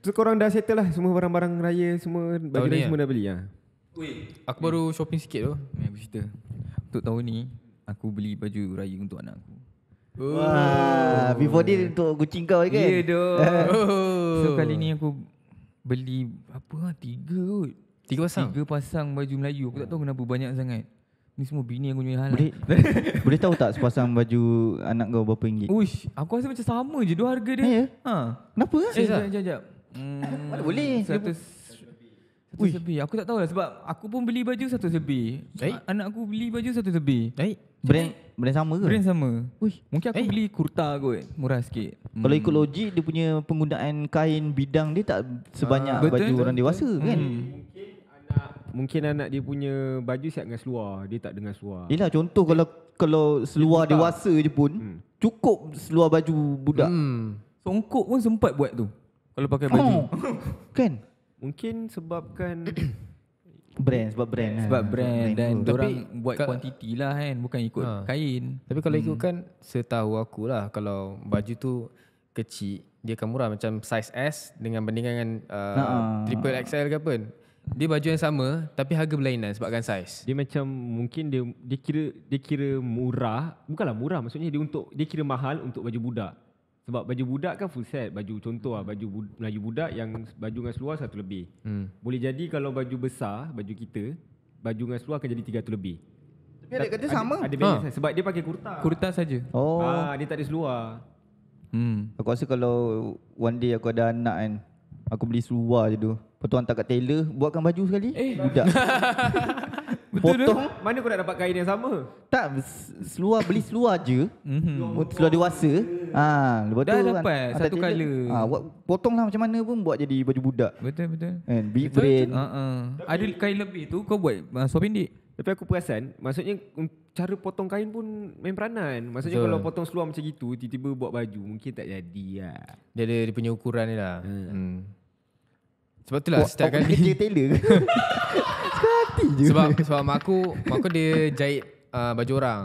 tu eh? korang dah settle lah semua barang-barang raya semua baju raya ni, semua ya? dah beli lah Ui. aku baru shopping sikit tu hmm. aku cerita untuk tahun ni aku beli baju raya untuk anak aku Wah, oh. before dia untuk kucing kau kan? Ya, yeah, doh. so, kali ni aku beli apa lah, tiga kot. Tiga pasang? Tiga pasang baju Melayu. Aku tak tahu kenapa banyak sangat. Ni semua bini aku punya hal. Boleh, boleh tahu tak sepasang baju anak kau berapa ringgit? Uish, aku rasa macam sama je dua harga dia. Ah, ya? Ha. Kenapa? Eh, eh sekejap, sekejap. Hmm, boleh? 100, satu sebi. Aku tak tahu lah sebab aku pun beli baju satu sebi. Baik. Anak aku beli baju satu sebi. Baik. Brand brand sama ke? Brand sama. Uish. Mungkin aku Baik. beli kurta kot. Murah sikit. Kalau hmm. ikut logik dia punya penggunaan kain bidang dia tak sebanyak uh, baju betul, orang betul. dewasa kan? hmm. kan? Mungkin anak dia punya baju siap dengan seluar. Dia tak dengan seluar. Yelah contoh kalau kalau seluar dia dewasa je pun hmm. cukup seluar baju budak. Hmm. Songkok pun sempat buat tu. Kalau pakai baju. Oh. kan? Mungkin sebabkan brand lah. sebab brand sebab brand dan orang buat quantity lah kan bukan ikut ha. kain tapi kalau hmm. ikut kan setahu aku lah kalau baju tu kecil dia akan murah macam size S dengan bandingkan dengan uh, ha, ha. triple uh, nah. XL ke apa dia baju yang sama tapi harga berlainan sebabkan size dia macam mungkin dia dia kira dia kira murah bukanlah murah maksudnya dia untuk dia kira mahal untuk baju budak sebab baju budak kan full set Baju contoh lah hmm. Baju Melayu budak Yang baju dengan seluar Satu lebih hmm. Boleh jadi kalau baju besar Baju kita Baju dengan seluar Akan jadi tiga tu lebih Tapi ada kata sama ada, ada ha. Lah. Sebab dia pakai kurta Kurta saja. Oh. Ha, dia tak ada seluar hmm. Aku rasa kalau One day aku ada anak kan Aku beli seluar je tu Lepas tu hantar kat tailor Buatkan baju sekali eh. Budak Betul Potong Mana kau nak dapat kain yang sama Tak Seluar beli seluar je mhm. Seluar dewasa ha, lepas Dah dapat kan, Satu colour ha, buat, Potong lah macam mana pun Buat jadi baju budak Betul betul And Big betul, brain Uh-uh. Ha, ha. Ada kain lebih tu Kau buat uh, Suar pendek tapi aku perasan Maksudnya um, Cara potong kain pun Main peranan Maksudnya so, kalau potong seluar macam itu Tiba-tiba buat baju Mungkin tak jadi lah Dia ada dia punya ukuran ni lah hmm. hmm. Sebab itulah Wah, setiap kali Kau tailor Sehati je Sebab, sebab mak aku Mak aku dia jahit uh, Baju orang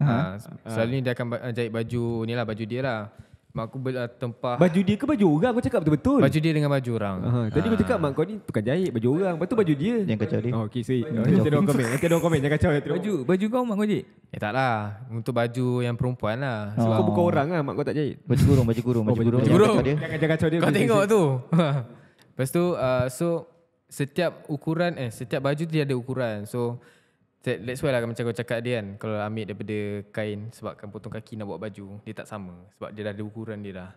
Ha, ha. ha. Selalunya dia akan uh, jahit baju ni lah baju dia lah. Mak aku bela tempah. Baju dia ke baju orang? Aku cakap betul-betul. Baju dia dengan baju orang. Ha. Tadi ha. cakap mak kau ni tukar jahit baju orang. Lepas tu baju dia. Yang kacau dia. Oh, okay, sweet. Nanti ada orang komen. Nanti ada orang komen. Jangan kacau. Baju, baju kau mak kau jahit? Eh tak lah. Untuk baju yang perempuan lah. Oh. Sebab oh. kau bukan orang lah mak kau tak jahit. Baju kurung, baju kurung. Baju kurung. Oh, baju kurung. Kau tengok tu. Lepas tu uh, so setiap ukuran eh setiap baju dia ada ukuran. So that's why lah macam kau cakap dia kan kalau ambil daripada kain sebab kan potong kaki nak buat baju dia tak sama sebab dia dah ada ukuran dia dah.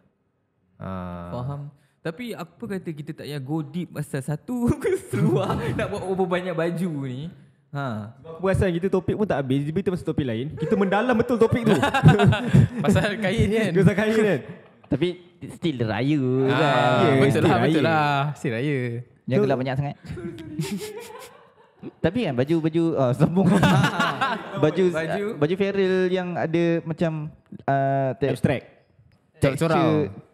Uh. Faham. Tapi apa kata kita tak payah go deep pasal satu seluar nak buat berapa banyak baju ni. Ha. Sebab aku kita topik pun tak habis tiba kita masuk topik lain Kita mendalam betul topik tu Pasal kain kan Pasal kain kan tapi still raya ah, kan. yeah, betul lah, lah betul lah. Still raya. Jangan gelap banyak sangat. Tapi kan baju-baju uh, sambung baju baju, uh, baju feral yang ada macam uh, te- abstract. Tekstur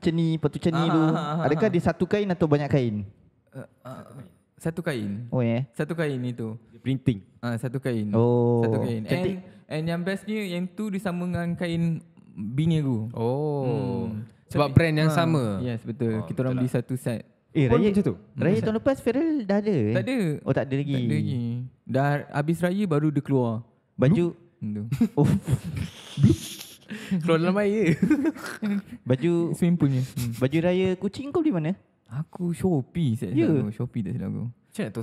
ceni, patu ceni tu. Ah, ah, adakah dia satu kain atau banyak kain? Uh, uh, satu kain. Oh ya. Yeah. Satu kain itu. Printing. Ah uh, satu kain. Oh. Satu kain. And, and yang bestnya yang tu disambung dengan kain bini aku. Oh. Hmm. Sebab brand yang ha. sama. Yes, betul. Ha, kita orang beli lah. satu set. Eh, Raya macam tu? Hmm, raya tahun lepas Feral dah ada eh? Tak ada. Oh, tak ada lagi? Tak ada lagi. Dah habis Raya baru dia keluar. Baju? Hmm, oh. keluar dalam air je. Baju? Swimming poolnya. Baju Raya kucing kau di mana? Aku Shopee Ya? Shopee tak silap aku.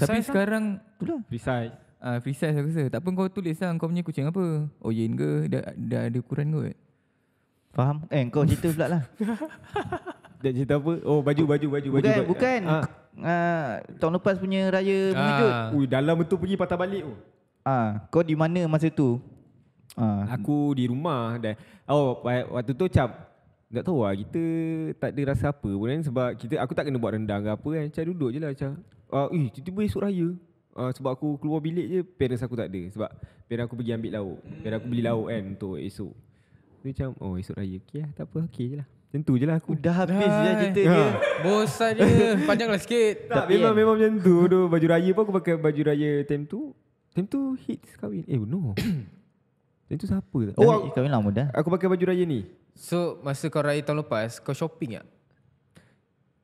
Tapi kan? sekarang... Itulah. Free size. Uh, free size aku rasa. Tak pun kau tulis lah kau punya kucing apa. Oyen oh, ke? Dah, dah ada ukuran kot. Faham? Eh kau cerita pula lah Dia cerita apa? Oh baju baju baju baju Bukan baju. bukan ha. Ha, Tahun lepas punya raya ha. mengejut ah. Ui dalam tu pergi patah balik tu ha, Kau di mana masa tu? Ha. Aku di rumah dan Oh waktu tu macam Tak tahu lah kita tak ada rasa apa pun kan Sebab kita, aku tak kena buat rendang ke apa kan Macam duduk je lah macam Ih uh, eh, tiba-tiba esok raya Uh, sebab aku keluar bilik je Parents aku tak ada Sebab Parents aku pergi ambil lauk Parents aku beli lauk kan Untuk esok dia macam Oh esok raya Okay lah tak apa Okay je lah Macam tu je lah aku Dah habis je cerita ha. dia Bosan je Panjanglah sikit Tak, tak memang, kan? memang macam tu do. Baju raya pun aku pakai Baju raya time tu Time tu hit kahwin Eh no Time tu siapa Oh, oh aku, kahwin lama dah Aku pakai baju raya ni So masa kau raya tahun lepas Kau shopping tak?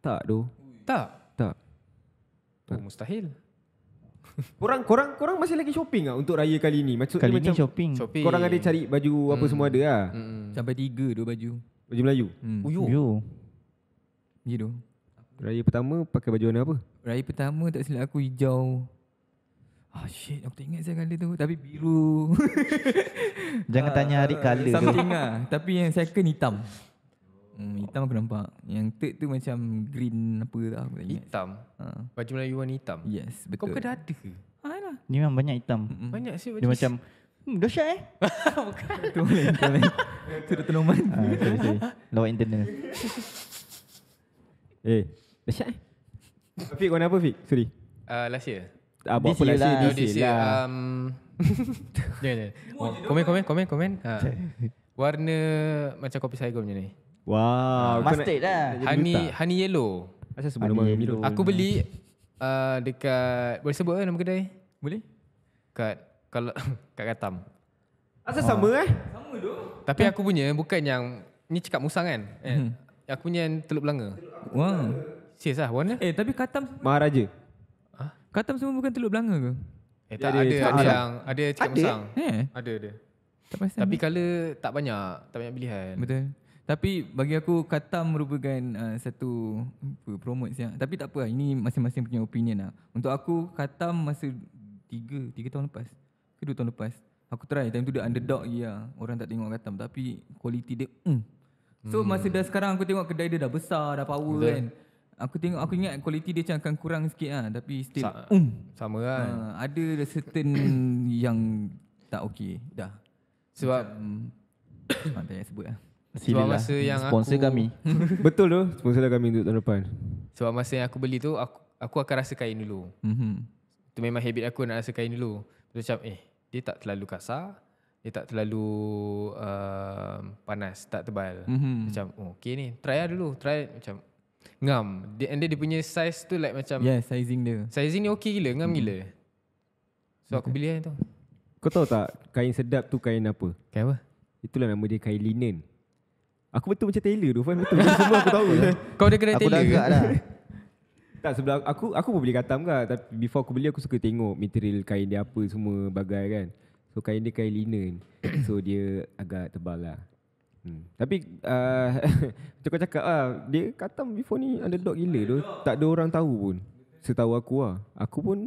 Tak doh Tak? Tak, tak. Oh, mustahil Korang korang korang masih lagi shopping ah untuk raya kali ni. Maksud kali ni macam shopping. shopping. Korang ada cari baju hmm. apa semua ada lah. Hmm. Sampai tiga dua baju. Baju Melayu. Hmm. Uyuh. Uyuh. Gitu. Raya pertama pakai baju warna apa? Raya pertama tak silap aku hijau. Ah oh, shit, aku tak ingat saya kali tu. Tapi biru. Jangan uh, tanya hari ah, kali tu. Something lah. Tapi yang second hitam. Hmm, hitam aku nampak. Yang third tu macam green apa tu aku tak ingat. Hitam? Ha. Baju Melayu warna hitam? Yes, betul. Kau kedah ada ke? Ayalah. Ha, ni memang banyak hitam. Mm-hmm. Banyak sih baju. Dia macam, hmm, dah syak eh? Bukan. Itu boleh. Itu boleh. Itu dah tenuman. internal. eh, dah eh? Fik, warna apa Fik? Sorry. Uh, last year. Ah, buat apa last year? Lah. This Um, jangan, jangan. Komen, komen, komen, komen. Ha. Warna macam kopi saigon macam ni. Wow, uh, mustard lah. Honey honey yellow. Asal sebut nama Milo. Aku beli uh, dekat boleh sebut eh, nama kedai? Boleh? Kat kalau kat Katam. Asal oh. sama ah. eh? Sama tu. Tapi aku punya bukan yang ni cakap musang kan. Eh, hmm. aku punya yang Teluk Belanga. Wah. Wow. Cheers lah warna. Eh tapi Katam semua Maharaja. Ha? Katam semua bukan Teluk Belanga ke? Eh tak ya, ada, ada, ada yang ada cakap musang. Eh. Ada ada. Tapi kalau tak banyak, tak banyak pilihan. Betul. Tapi bagi aku Katam merupakan uh, satu apa, promote siang. Tapi tak apa lah. Ini masing-masing punya opinion lah. Untuk aku Katam masa tiga, tiga tahun lepas. Ke dua tahun lepas. Aku try. Time tu dia underdog lagi lah. Orang tak tengok Katam. Tapi quality dia mm. So hmm. masa dah sekarang aku tengok kedai dia dah besar, dah power Betul. kan. Aku tengok aku ingat quality dia macam akan kurang sikit lah. Tapi still Sa- um. Sama kan. Uh, ada certain yang tak okay. Dah. Sebab. Macam, tak payah sebut lah. Sebab masa lah. yang sponsor aku, kami. Betul tu, sponsor kami untuk tahun depan. Sebab masa yang aku beli tu aku aku akan rasa kain dulu. Mhm. Tu memang habit aku nak rasa kain dulu. Terus macam eh dia tak terlalu kasar, dia tak terlalu uh, panas, tak tebal. Mm-hmm. Macam oh, okey ni, try lah dulu, try macam ngam. Dia and dia punya size tu like macam Yeah, sizing dia. Sizing ni okey gila, ngam mm. gila. Mhm. So okay. aku beli kan tu. Kau tahu tak kain sedap tu kain apa? Kain apa? Itulah nama dia kain linen. Aku betul macam Taylor tu Fan betul Semua aku tahu Kau dah kena Taylor Aku dah Tak sebelah aku Aku pun beli katam kan Tapi before aku beli Aku suka tengok material kain dia apa Semua bagai kan So kain dia kain linen So dia agak tebal lah Hmm. Tapi uh, cakap cakap lah, dia katam before ni ada dog gila tu. Tak ada orang tahu pun. Setahu aku lah. Aku pun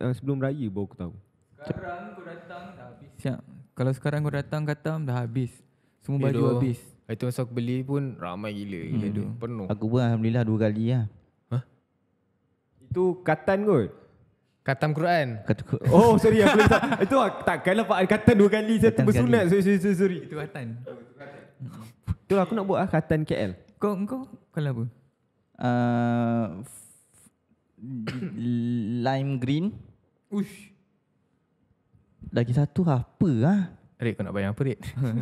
uh, sebelum raya baru aku tahu. Sekarang kau datang dah habis. Siap. Kalau sekarang kau datang katam dah habis. Semua eh, baju Hello. habis. Itu masa aku beli pun ramai gila hmm. gila tu. Penuh. Aku pun alhamdulillah dua kali lah. Ha? Itu katan kot. Katam Quran. Kata, oh sorry aku tak. itu takkanlah Pak katan dua kali saya bersunat. Sorry, sorry sorry sorry. Itu katan. Oh, itu aku nak buat ah katan KL. Kau kau kalau apa? Uh, lime green. Ush. Lagi satu apa ah? Rek kau nak bayang apa Red?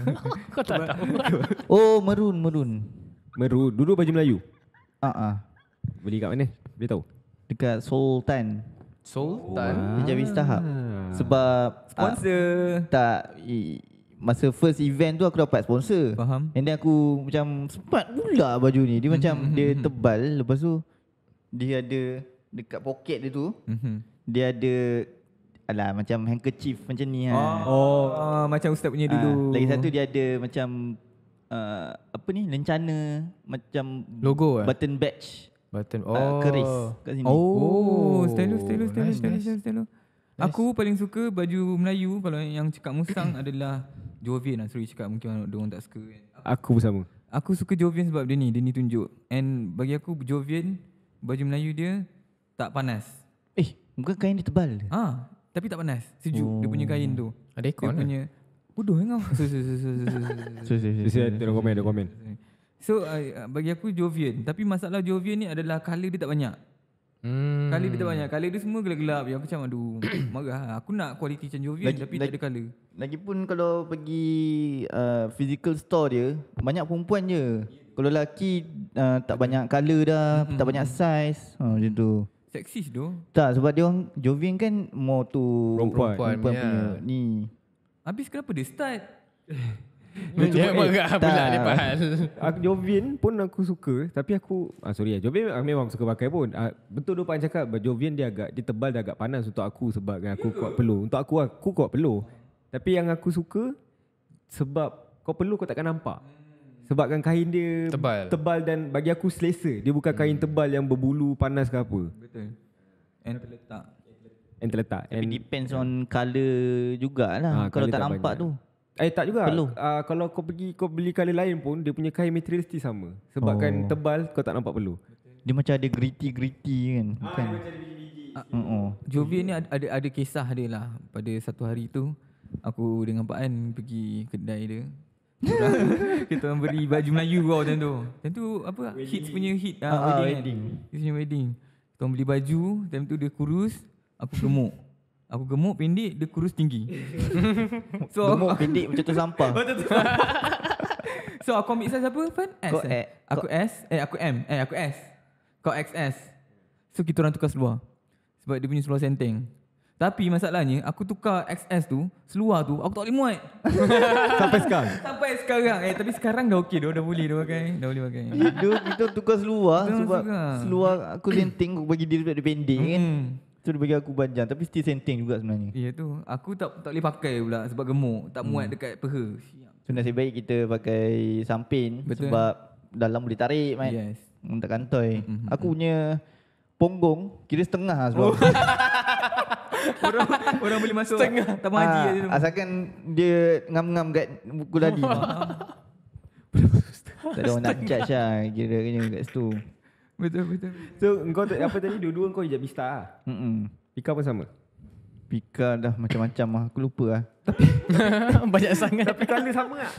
kau tak tahu. oh, merun, merun. Meru, dulu baju Melayu. Ha Uh-uh. Beli kat mana? Boleh tahu? Dekat Sultan. Sultan. Oh. Vista Hub. Sebab sponsor. Uh, tak i, masa first event tu aku dapat sponsor. Faham. And then aku macam sempat pula baju ni. Dia macam mm-hmm. dia mm-hmm. tebal lepas tu dia ada dekat poket dia tu. Mm-hmm. dia ada Alah macam handkerchief macam ni ah. Oh, oh uh, macam ustaz punya ah, dulu. Uh, lagi satu dia ada macam uh, apa ni lencana macam logo eh? button badge. Button ah, oh uh, keris kat sini. Oh, oh. stylo stylo stylo nice, stylo, nice. stylo stylo. Nice. Aku paling suka baju Melayu kalau yang cakap musang adalah Jovian lah sorry cakap mungkin orang, orang tak suka. Aku pun sama. Aku suka Jovian sebab dia ni, dia ni tunjuk. And bagi aku Jovian baju Melayu dia tak panas. Eh, bukan kain dia tebal. Ah, tapi tak panas. Sejuk hmm. dia punya kain hmm. tu. Ada aircon. Dia lah. punya bodoh eh kau. So so so so so. So so so. Saya tak komen, tak komen. So uh, bagi aku Jovian, tapi masalah Jovian ni adalah color dia tak banyak. Hmm. Color dia tak banyak. Color dia semua gelap-gelap. Yang aku macam aduh, marah lah. Aku nak quality macam Jovian lagi, tapi lagi, tak ada color. Lagipun kalau pergi uh, physical store dia, banyak perempuan je. Kalau lelaki uh, tak banyak color dah, hmm tak banyak size, ha, macam tu. Seksis tu Tak sebab dia orang Jovin kan More to Rompuan Rompuan, rompuan punya yeah. Ni Habis kenapa dia start Dia cuba eh, lah, pula dia pahal aku, Jovian pun aku suka Tapi aku ah, Sorry lah ya, Jovian ah, memang suka pakai pun ah, Betul dia pun cakap Jovian dia agak Dia tebal dia agak panas Untuk aku sebab kan Aku yeah. kuat peluh Untuk aku aku kuat peluh Tapi yang aku suka Sebab kau perlu kau takkan nampak. Sebabkan kain dia tebal. tebal dan bagi aku selesa. Dia bukan hmm. kain tebal yang berbulu panas ke apa. Betul. And letak And terletak Tapi And depends ya. on Color jugalah ha, Kalau tak, nampak banyak. tu Eh tak juga Uh, Kalau kau pergi Kau beli color lain pun Dia punya kain materialistik sama Sebabkan oh. tebal Kau tak nampak perlu Dia macam ada gritty-gritty kan Haa ah, macam ada gritty-gritty oh, oh. Jovia ni ada, ada Ada kisah dia lah Pada satu hari tu Aku dengan Pak An Pergi kedai dia kita beri baju Melayu kau macam tu. Macam tu apa wedding. hits punya hit ah, ah, ah wedding. Kan? Wedding. wedding. Kita beli baju, time tu dia kurus, aku gemuk. Aku gemuk pendek, dia kurus tinggi. so gemuk aku, pendek macam tu sampah. so aku ambil size apa? Fan S. Kau, eh? aku S, eh aku M, eh aku S. Kau XS. So kita orang tukar seluar. Sebab dia punya seluar senteng. Tapi masalahnya aku tukar XS tu, seluar tu aku tak boleh muat. Sampai sekarang. Sampai sekarang. Eh tapi sekarang dah okey dah, boleh dah pakai. Dah boleh pakai. Hidup kita tukar seluar tukar sebab tukar. seluar aku lenting bagi diri dia pendek hmm. kan. Tu dia bagi aku panjang tapi still senting juga sebenarnya. Ya tu. Aku tak tak boleh pakai pula sebab gemuk, tak muat hmm. dekat peha. Sebenarnya baik kita pakai samping Betul. sebab dalam boleh tarik mai. Yes. Untuk kantoi. hmm Aku punya punggung kira setengah lah sebab. Oh. orang orang boleh masuk setengah tamu haji ah, dia asalkan dia ngam-ngam kat buku tadi tak ada orang nak judge lah kira kena kat situ betul betul so kau apa tadi dua-dua kau hijab bista ah hmm pika pun sama Pika dah macam-macam lah. Aku lupa lah. Tapi, Banyak sangat. Tapi kali sama lah.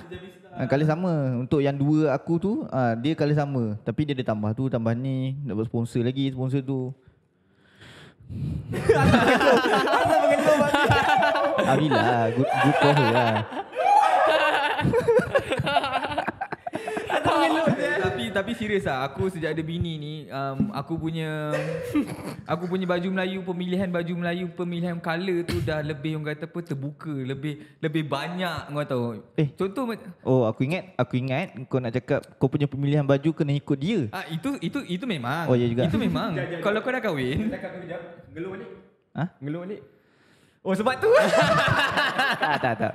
Kali ah, sama. Untuk yang dua aku tu, ah, dia kali sama. Tapi dia ada tambah tu, tambah ni. Nak buat sponsor lagi sponsor tu. Asal mengeluh Asal mengeluh Alhamdulillah Good, good lah tapi serius lah aku sejak ada bini ni um, aku punya aku punya baju Melayu pemilihan baju Melayu pemilihan color tu dah lebih orang kata apa terbuka lebih lebih banyak kau tahu eh. contoh oh aku ingat aku ingat kau nak cakap kau punya pemilihan baju kena ikut dia ah itu itu itu memang oh ya juga itu memang jat, jat, kalau kau dah kahwin cakap tu jap ngeluh balik ha ngeluh balik Oh sebab tu. tak tak tak.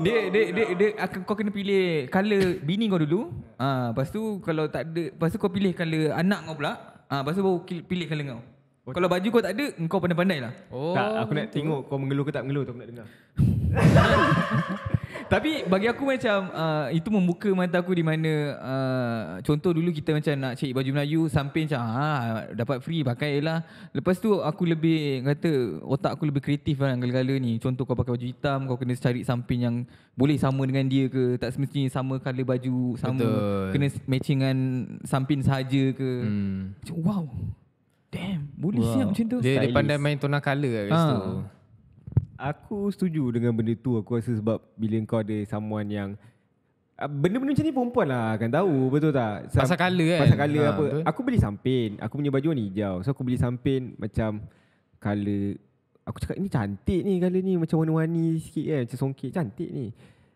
Dia dia dia, dia akan, kau kena pilih color bini kau dulu. Ah ha, lepas tu kalau tak ada lepas tu kau pilih color anak kau pula. Ah ha, lepas tu baru pilih color kau. Oh, kalau baju kau tak ada, kau pandai-pandailah. Oh. Tak, aku nak tengok kau mengeluh ke tak mengeluh tu aku nak dengar. Tapi bagi aku macam uh, Itu membuka mata aku Di mana uh, Contoh dulu kita macam Nak cari baju Melayu Sampai macam ha, Dapat free Pakai lah Lepas tu aku lebih Kata Otak aku lebih kreatif lah Gala-gala ni Contoh kau pakai baju hitam Kau kena cari samping yang Boleh sama dengan dia ke Tak semestinya Sama colour baju Sama Betul. Kena matching dengan Samping sahaja ke hmm. Macam wow Damn Boleh wow. siap macam tu Dia, dia pandai main tonal colour kat ha. Aku setuju dengan benda tu Aku rasa sebab Bila kau ada someone yang ah, Benda-benda macam ni perempuan lah Akan tahu betul tak Sam- Pasal colour kan Pasal colour ha, apa betul. Aku beli sampin Aku punya baju ni hijau So aku beli sampin Macam Colour Aku cakap ni cantik ni Colour ni Macam warna-warni sikit kan Macam songkit Cantik ni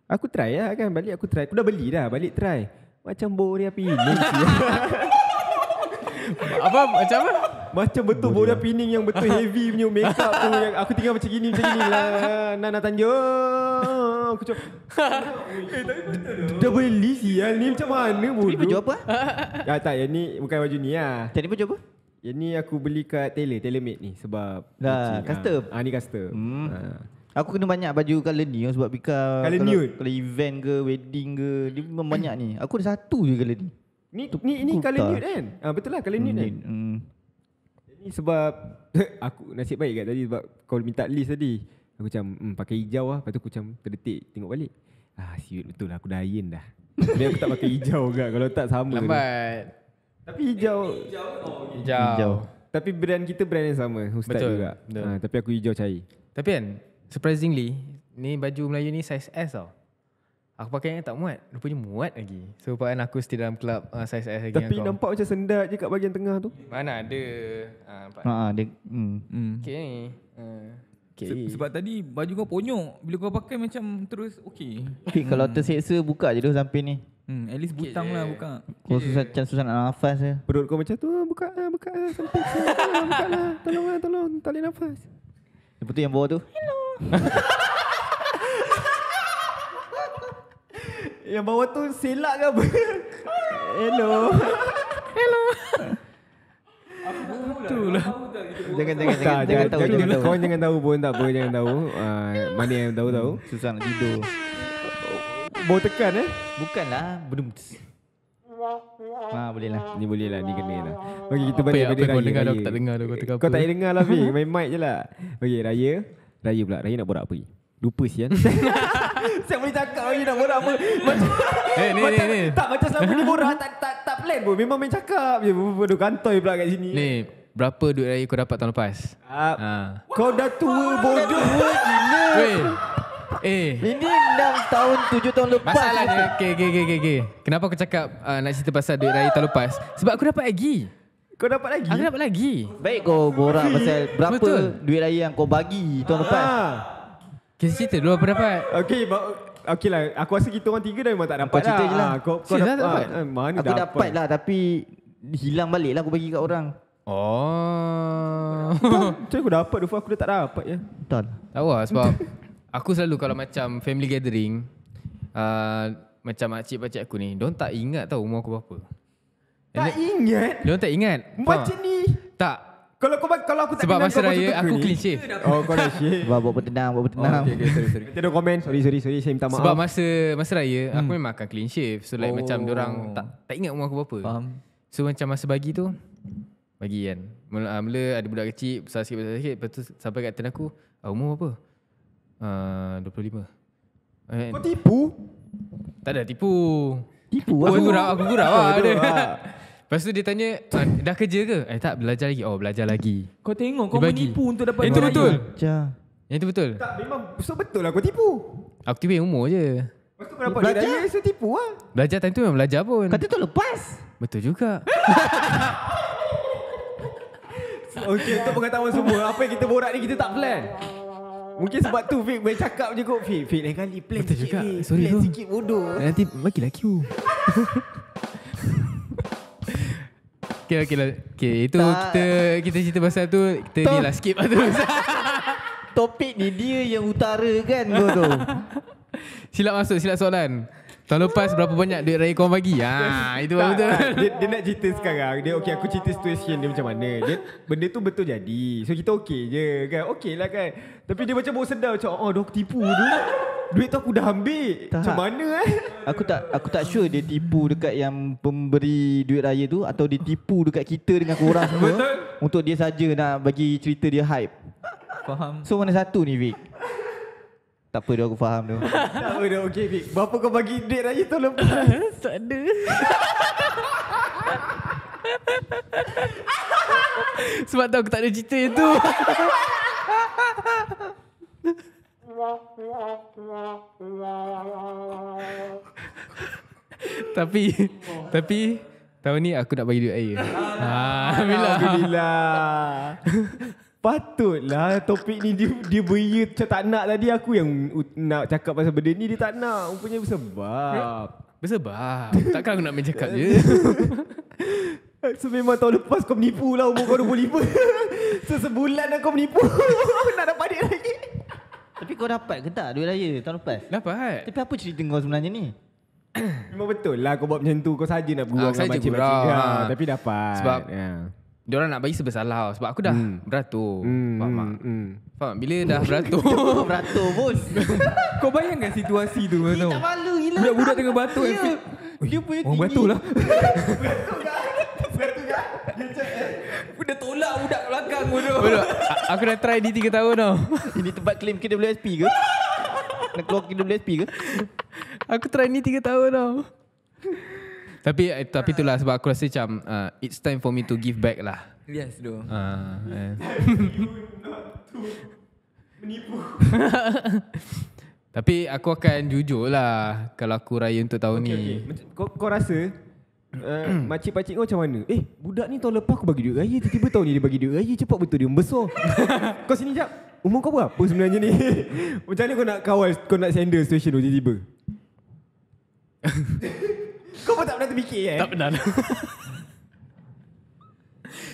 Aku try lah kan Balik aku try Aku dah beli dah Balik try Macam boleh api Apa macam apa macam betul Boda lah. Pining yang betul heavy punya makeup tu yang aku tinggal macam gini macam gini lah. Nana Tanjung. Oh. Aku cakap. Eh tapi betul tu. Double lizzy ya. Ni macam mana bodoh. Ini baju apa? Ya tak, yang ni bukan baju ni lah. Ya. Tadi baju apa? Yang ni aku beli kat tailor, tailor made ni sebab Dah, ya. custom. Ah ni custom. Hmm. Ha. Aku kena banyak baju color ni sebab Bika color kalau, nude. kalau event ke wedding ke dia memang banyak ni. Aku ada satu je color ni. Ni ni ini color nude kan? Ah betul lah color nude kan. Hmm. Ni sebab aku nasib baik kat tadi sebab kau minta list tadi. Aku macam mm, pakai hijau lah. Lepas tu aku macam terdetik tengok balik. Ah, siut betul lah. Aku dah iron dah. Tapi aku tak pakai hijau juga. Kalau tak sama. Lambat. Tadi. Tapi hijau. Eh, hijau. Oh, hijau. hijau. Tapi brand kita brand yang sama. Ustaz betul. juga. Betul. Ha, tapi aku hijau cair. Tapi kan, surprisingly, ni baju Melayu ni size S tau. Oh. Aku pakai yang tak muat Rupanya muat lagi So rupanya aku still dalam club uh, Size size lagi Tapi nampak kau. macam sendat je Kat bahagian tengah tu Mana ada ha, Nampak ha, ha dia, mm, mm. Okay ni uh. Se- sebab tadi baju kau ponyok Bila kau pakai macam terus okey. Okay, kalau hmm. terseksa buka je tu samping ni hmm, At least butang okay. lah buka Kau okay. susah, macam susah nak nafas je Perut kau macam tu ah, buka lah buka lah Sampai buka lah buka lah Tolong lah tolong tak boleh nafas Lepas tu yang bawah tu Hello Yang bawah tu silap ke apa? Hello. Hello. Itulah. Jangan jangan jangan tak, jangan, jangan, jangan tahu. Kau jangan, tahu pun tak boleh jangan tahu. Ah mana yang tahu tahu. Susah nak tidur. Bau tekan eh? Bukanlah. Bedum. Ha, ah, boleh lah. Ni boleh lah. Ni kena lah. Okay, kita balik pada raya. Kau dengar aku tak dengar dah. Kau, tak dengar lah, Fik. Main mic je lah. Okay, raya. Raya pula. Raya nak borak apa ni? Lupa sih kan Saya boleh cakap lagi nak borak apa Macam hey, eh, ni, ni, ni. Tak macam selama ni borak tak, tak, tak plan pun Memang main cakap je Duduk kantoi pula kat sini Ni Berapa duit raya kau dapat tahun lepas? Uh, ha. Kau dah tua bodoh gila. Weh. Eh. Ini enam tahun, tujuh tahun lepas. Masalah ni. Okay, okay, okay, okay. Kenapa aku cakap uh, nak cerita pasal duit raya tahun lepas? Sebab aku dapat lagi. Kau dapat lagi? Aku dapat lagi. Baik kau borak pasal berapa Betul. duit raya yang kau bagi tahun uh, lepas. Kes cerita dulu apa dapat? Okay, okay lah. Aku rasa kita orang tiga dah memang tak dapat kau lah. Kau cerita je lah. lah. kau, kau dapat. dapat. Ha, mana aku dapat. dapat. lah tapi hilang balik lah aku bagi kat orang. Oh. Macam aku dapat dulu aku dah tak dapat ya. Betul. Tahu lah sebab aku selalu kalau macam family gathering uh, macam makcik-pakcik aku ni Don tak ingat tau umur aku berapa. tak ingat? Don tak ingat. Macam ni? Tak. Kalau kau kalau aku tak kenal Sebab masa raya aku clean shave. Oh kau dah shave. Buat buat tenang, buat tenang. Kita ada komen. Sorry sorry sorry saya minta maaf. Sebab masa masa raya aku hmm. memang akan clean shave. So like macam oh. dia orang tak tak ingat umur aku berapa. Faham. So macam masa bagi tu bagi kan. Mula, uh, mula ada budak kecil besar sikit besar sikit lepas tu sampai kat tenaku aku ah, umur apa? Uh, 25. And kau tipu? Tak ada tipu. Tipu. Aku gurau, aku gurau. Lah. Lepas tu dia tanya Dah kerja ke? Eh tak belajar lagi Oh belajar lagi Kau tengok kau menipu untuk dapat Itu betul Yang itu betul Tak memang So betul lah kau tipu Aku tipu yang umur je Lepas tu kau dapat belajar. Dia tipu lah Belajar time tu memang belajar pun Kata tu lepas Betul juga Okay untuk pengetahuan semua Apa yang kita borak ni kita tak plan Mungkin sebab tu Fik boleh cakap je kot Fik, Fik lain kali plan Betul juga. Fik. Sorry Plan sikit bodoh Nanti bagilah cue Okay, okay, lah. okay itu tak. kita kita cerita pasal tu kita Top. ni lah skip lah tu. Topik ni dia yang utara kan kau silap masuk, silap soalan. Tahun lepas berapa banyak duit raya kau bagi? Ha, itu tak, betul. Dia, dia, nak cerita sekarang. Dia okey aku cerita situation dia macam mana. Dia benda tu betul jadi. So kita okey je kan. Okay lah kan. Tapi dia macam bau sedar macam oh dok tipu tu. Duit tu aku dah ambil. Tak. Macam mana eh? Aku tak aku tak sure dia tipu dekat yang pemberi duit raya tu atau dia tipu dekat kita dengan korang semua. Betul. Untuk dia saja nak bagi cerita dia hype. Faham. So mana satu ni Vic? Tak apa dia aku faham tu. tak apa dia okey Vic. Berapa kau bagi date raya tahun lepas? tak ada. Sebab tu aku tak ada cerita yang tu. tapi tapi tahun ni aku nak bagi duit raya. Ah, ah, Alhamdulillah. bila? Patutlah topik ni dia, dia beria macam tak nak tadi aku yang nak cakap pasal benda ni dia tak nak. Rupanya bersebab. Bersebab. Takkan aku nak main cakap je. So memang tahun lepas kau menipu lah umur kau 25. So sebulan dah kau menipu. Aku nak dapat duit lagi. Tapi kau dapat ke tak duit raya tahun lepas? Dapat. Tapi apa cerita kau sebenarnya ni? Memang betul lah kau buat macam tu. Kau saja nak buang ah, ha, dengan ah. makcik-makcik. Ha. Tapi dapat. Sebab yeah. Diorang nak bagi sebesar lah Sebab aku dah hmm. beratur hmm. Faham hmm, tak? Hmm. Faham Bila dah beratur Beratur pun Kau bayangkan situasi tu Dia tak malu gila Budak-budak tengah batuk Dia, dia punya orang tinggi Orang batuk lah kan? eh. Dia tolak budak belakang pun tu Aku dah try di 3 tahun tau Ini tempat claim KWSP ke? nak keluar KWSP ke? aku try ni 3 tahun tau tapi eh, tapi ah. itulah sebab aku rasa macam uh, it's time for me to give back lah. Yes, ah, eh. do. Ah, Menipu. Tapi aku akan jujur lah kalau aku raya untuk tahun okay, ni. Okay. Kau, kau rasa uh, eh, makcik-pakcik kau macam mana? Eh, budak ni tahun lepas aku bagi duit raya. Tiba-tiba tahun ni dia bagi duit raya. Cepat betul dia membesar. kau sini jap. Umur kau berapa sebenarnya ni? macam mana kau nak kawal, kau nak sender situation tu tiba-tiba? Kau pun tak pernah terfikir eh? Tak pernah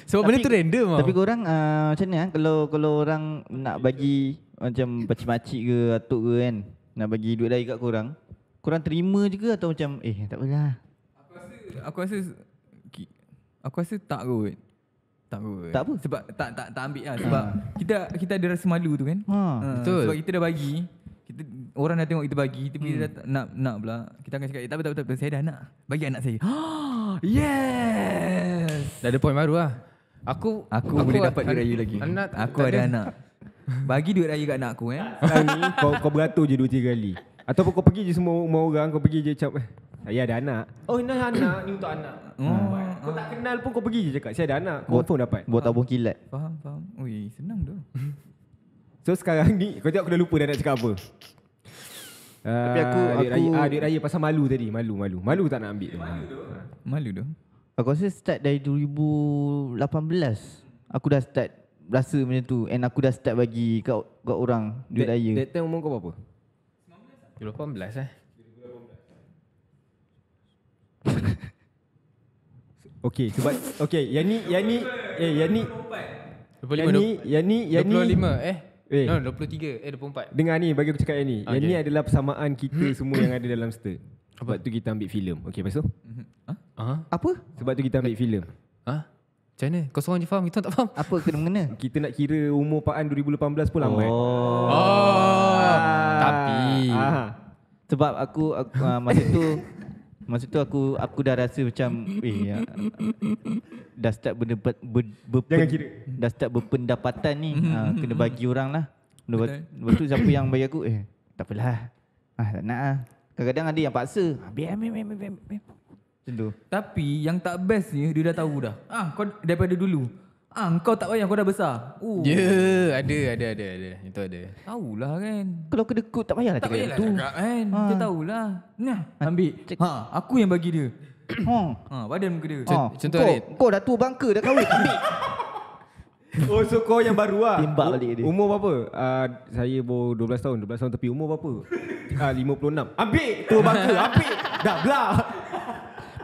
Sebab tapi, benda tu random tau. Tapi korang uh, macam ni kan? Ah? Kalau, kalau orang nak bagi macam pakcik-makcik ke atuk ke kan? Nak bagi duit dari kat korang. Korang terima je ke atau macam eh tak apalah. Aku rasa aku rasa aku rasa tak kot. Tak kot. Tak apa. Sebab tak tak tak ambil lah. Sebab ah. kita kita ada rasa malu tu kan. Ha, ha betul. Sebab kita dah bagi orang dah tengok kita bagi tapi hmm. dia dah nak nak pula kita akan cakap eh, tak betul betul saya dah nak bagi anak saya yes dah ada point baru lah aku aku, aku boleh dapat duit raya lagi anak, aku ada, ada anak bagi duit raya kat anak aku eh sekarang kau kau beratur je 2 3 kali ataupun kau pergi je semua rumah orang kau pergi je cap eh? saya ada anak oh nak anak ni untuk anak hmm. Oh, kau tak kenal pun kau pergi je cakap Saya ada anak Kau pun dapat Buat tabung kilat Faham faham Ui senang tu So sekarang ni Kau tengok aku dah lupa dah nak cakap apa tapi aku adik ah, aku raya, ah, raya pasal malu tadi, malu malu. Malu tak nak ambil. Malu ah. tu. Malu tu. Aku rasa start dari 2018. Aku dah start rasa macam tu and aku dah start bagi kat kat orang duit raya. That, that time umur kau berapa? 19 tak? 18 eh. 2018. okay, sebab okay, yang ni yang ni eh yang ni 25 yang ni yang ni 25 eh Eh. No, 23. Eh, 24. Dengar ni, bagi aku cakap yang ni. Okay. Yang ni adalah persamaan kita hmm. semua yang ada dalam stir. Sebab tu kita ambil filem. Okay, lepas tu? Mhm. Ha? Apa? Sebab tu kita ambil like, filem. Ha? Macam mana? Kau seorang je faham, kita tak faham. Apa kena mengena? kita nak kira umur Pak An 2018 pun oh. lama. Eh? Oh. oh. Tapi. Ah. Sebab aku, aku ah, masa tu Masa tu aku aku dah rasa macam eh ya, dah start berdebat ber, ber, ber, Jangan kira. dah start berpendapatan ni ha, kena bagi mm-hmm. orang lah. Lepas, lepas tu siapa yang bagi aku eh tak apalah. Ah tak nak ah. Kadang-kadang ada yang paksa. Ah, biar biar biar biar. Tentu. Tapi yang tak best ni dia dah tahu dah. Ah kau daripada dulu. Ah, kau tak payah kau dah besar. Oh. Ya, yeah, ada ada ada ada. Itu ada. Taulah kan. Kalau kedekut kut tak payahlah tak cakap payahlah tu. Tak payahlah kan. Ha. Dia tahulah. Nah, ambil. Cek. Ha, aku yang bagi dia. ha. ha, badan muka dia. Ha. Contoh kau, kau dah tua bangka dah kahwin. ambil. Oh so kau yang baru ah. Timbak balik dia. Umur berapa? Ah uh, saya baru 12 tahun, 12 tahun tapi umur berapa? Ah uh, 56. Ambil tua bangka, ambil. dah belah.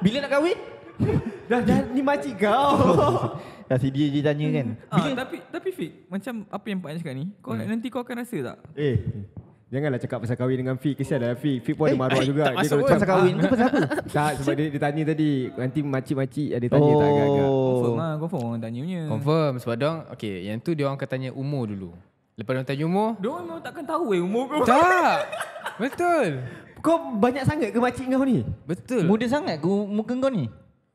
Bila nak kahwin? dah dah ni mati kau. Kasi dia dia tanya kan. Hmm. Ah, tapi tapi Fik, macam apa yang Pak cakap ni? Kau hmm. nanti kau akan rasa tak? Eh. Janganlah cakap pasal kahwin dengan Fik. Kesian lah Fik. Fik pun ada eh, maruah eh, juga. Tak dia kalau cakap pasal kahwin ke ah. pasal apa? tak, sebab dia, dia tanya tadi. Nanti makcik-makcik ada tanya oh. tak agak-agak. Confirm lah. Confirm orang tanya Confirm. Sebab dia orang, okay, yang tu dia orang akan tanya umur dulu. Lepas dia tanya umur. Dia orang memang takkan tahu eh umur kau. Tak. Betul. Kau banyak sangat ke makcik kau ni? Betul. Muda sangat ke muka kau ni?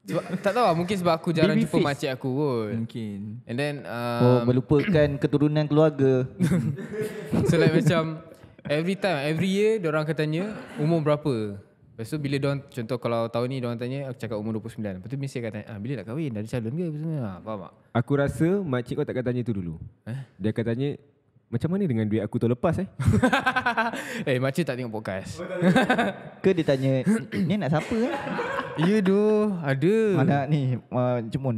Sebab, tak tahu lah, mungkin sebab aku jarang Baby jumpa face. makcik aku kot. Mungkin. And then... Oh, um, oh, melupakan keturunan keluarga. so like macam... Every time, every year, orang akan tanya umur berapa. Lepas tu bila diorang, contoh kalau tahun ni orang tanya, aku cakap umur 29. Lepas tu mesti akan tanya, ah, bila nak kahwin? Dah ada calon ke? Apa semua? Ah, faham tak? Aku rasa makcik kau takkan tanya tu dulu. Eh? Dia akan tanya, macam mana dengan duit aku tu lepas eh? eh, hey, makcik tak tengok podcast. ke dia tanya, ni nak siapa eh? Ya tu Ada Mana ni uh, Cik Mun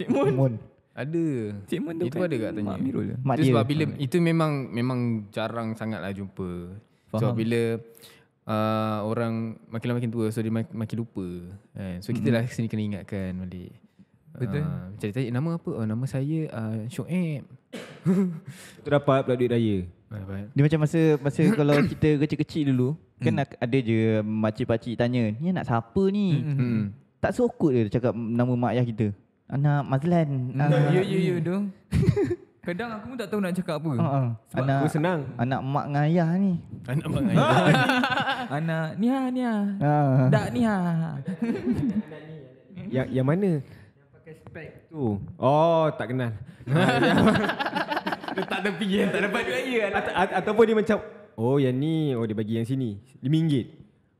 Cik Mun, Cik Mun. Ada Cik Mun tu Itu kan ada kat tanya Mak Mirul Mak dia. Sebab bila, Itu memang Memang jarang sangat lah jumpa Faham. Sebab bila uh, Orang Makin lama makin tua So dia makin lupa kan. So kita mm-hmm. lah sini kena ingatkan balik Betul uh, ah, Cari tanya nama apa oh, Nama saya uh, Syoeb Itu dapat pula duit raya Dapat. Dia macam masa masa kalau kita kecil-kecil dulu hmm. kan ada je makcik-pakcik tanya, "Ni nak siapa ni?" Hmm. hmm, hmm. hmm. Tak sokut dia cakap nama mak ayah kita. Anak Mazlan. Ah. Ya ya ya tu. Kadang aku pun tak tahu nak cakap apa. Uh-huh. Sebab anak, aku senang. Anak mak dengan ayah ni. Anak mak dengan ayah. anak ni ha ni ha. Uh. Tak ni ha. yang, yang mana? Yang pakai spek tu. Oh, tak kenal. Tak dia tak yang tak dapat duit raya kan? Ata- at- ataupun dia macam oh yang ni oh dia bagi yang sini RM5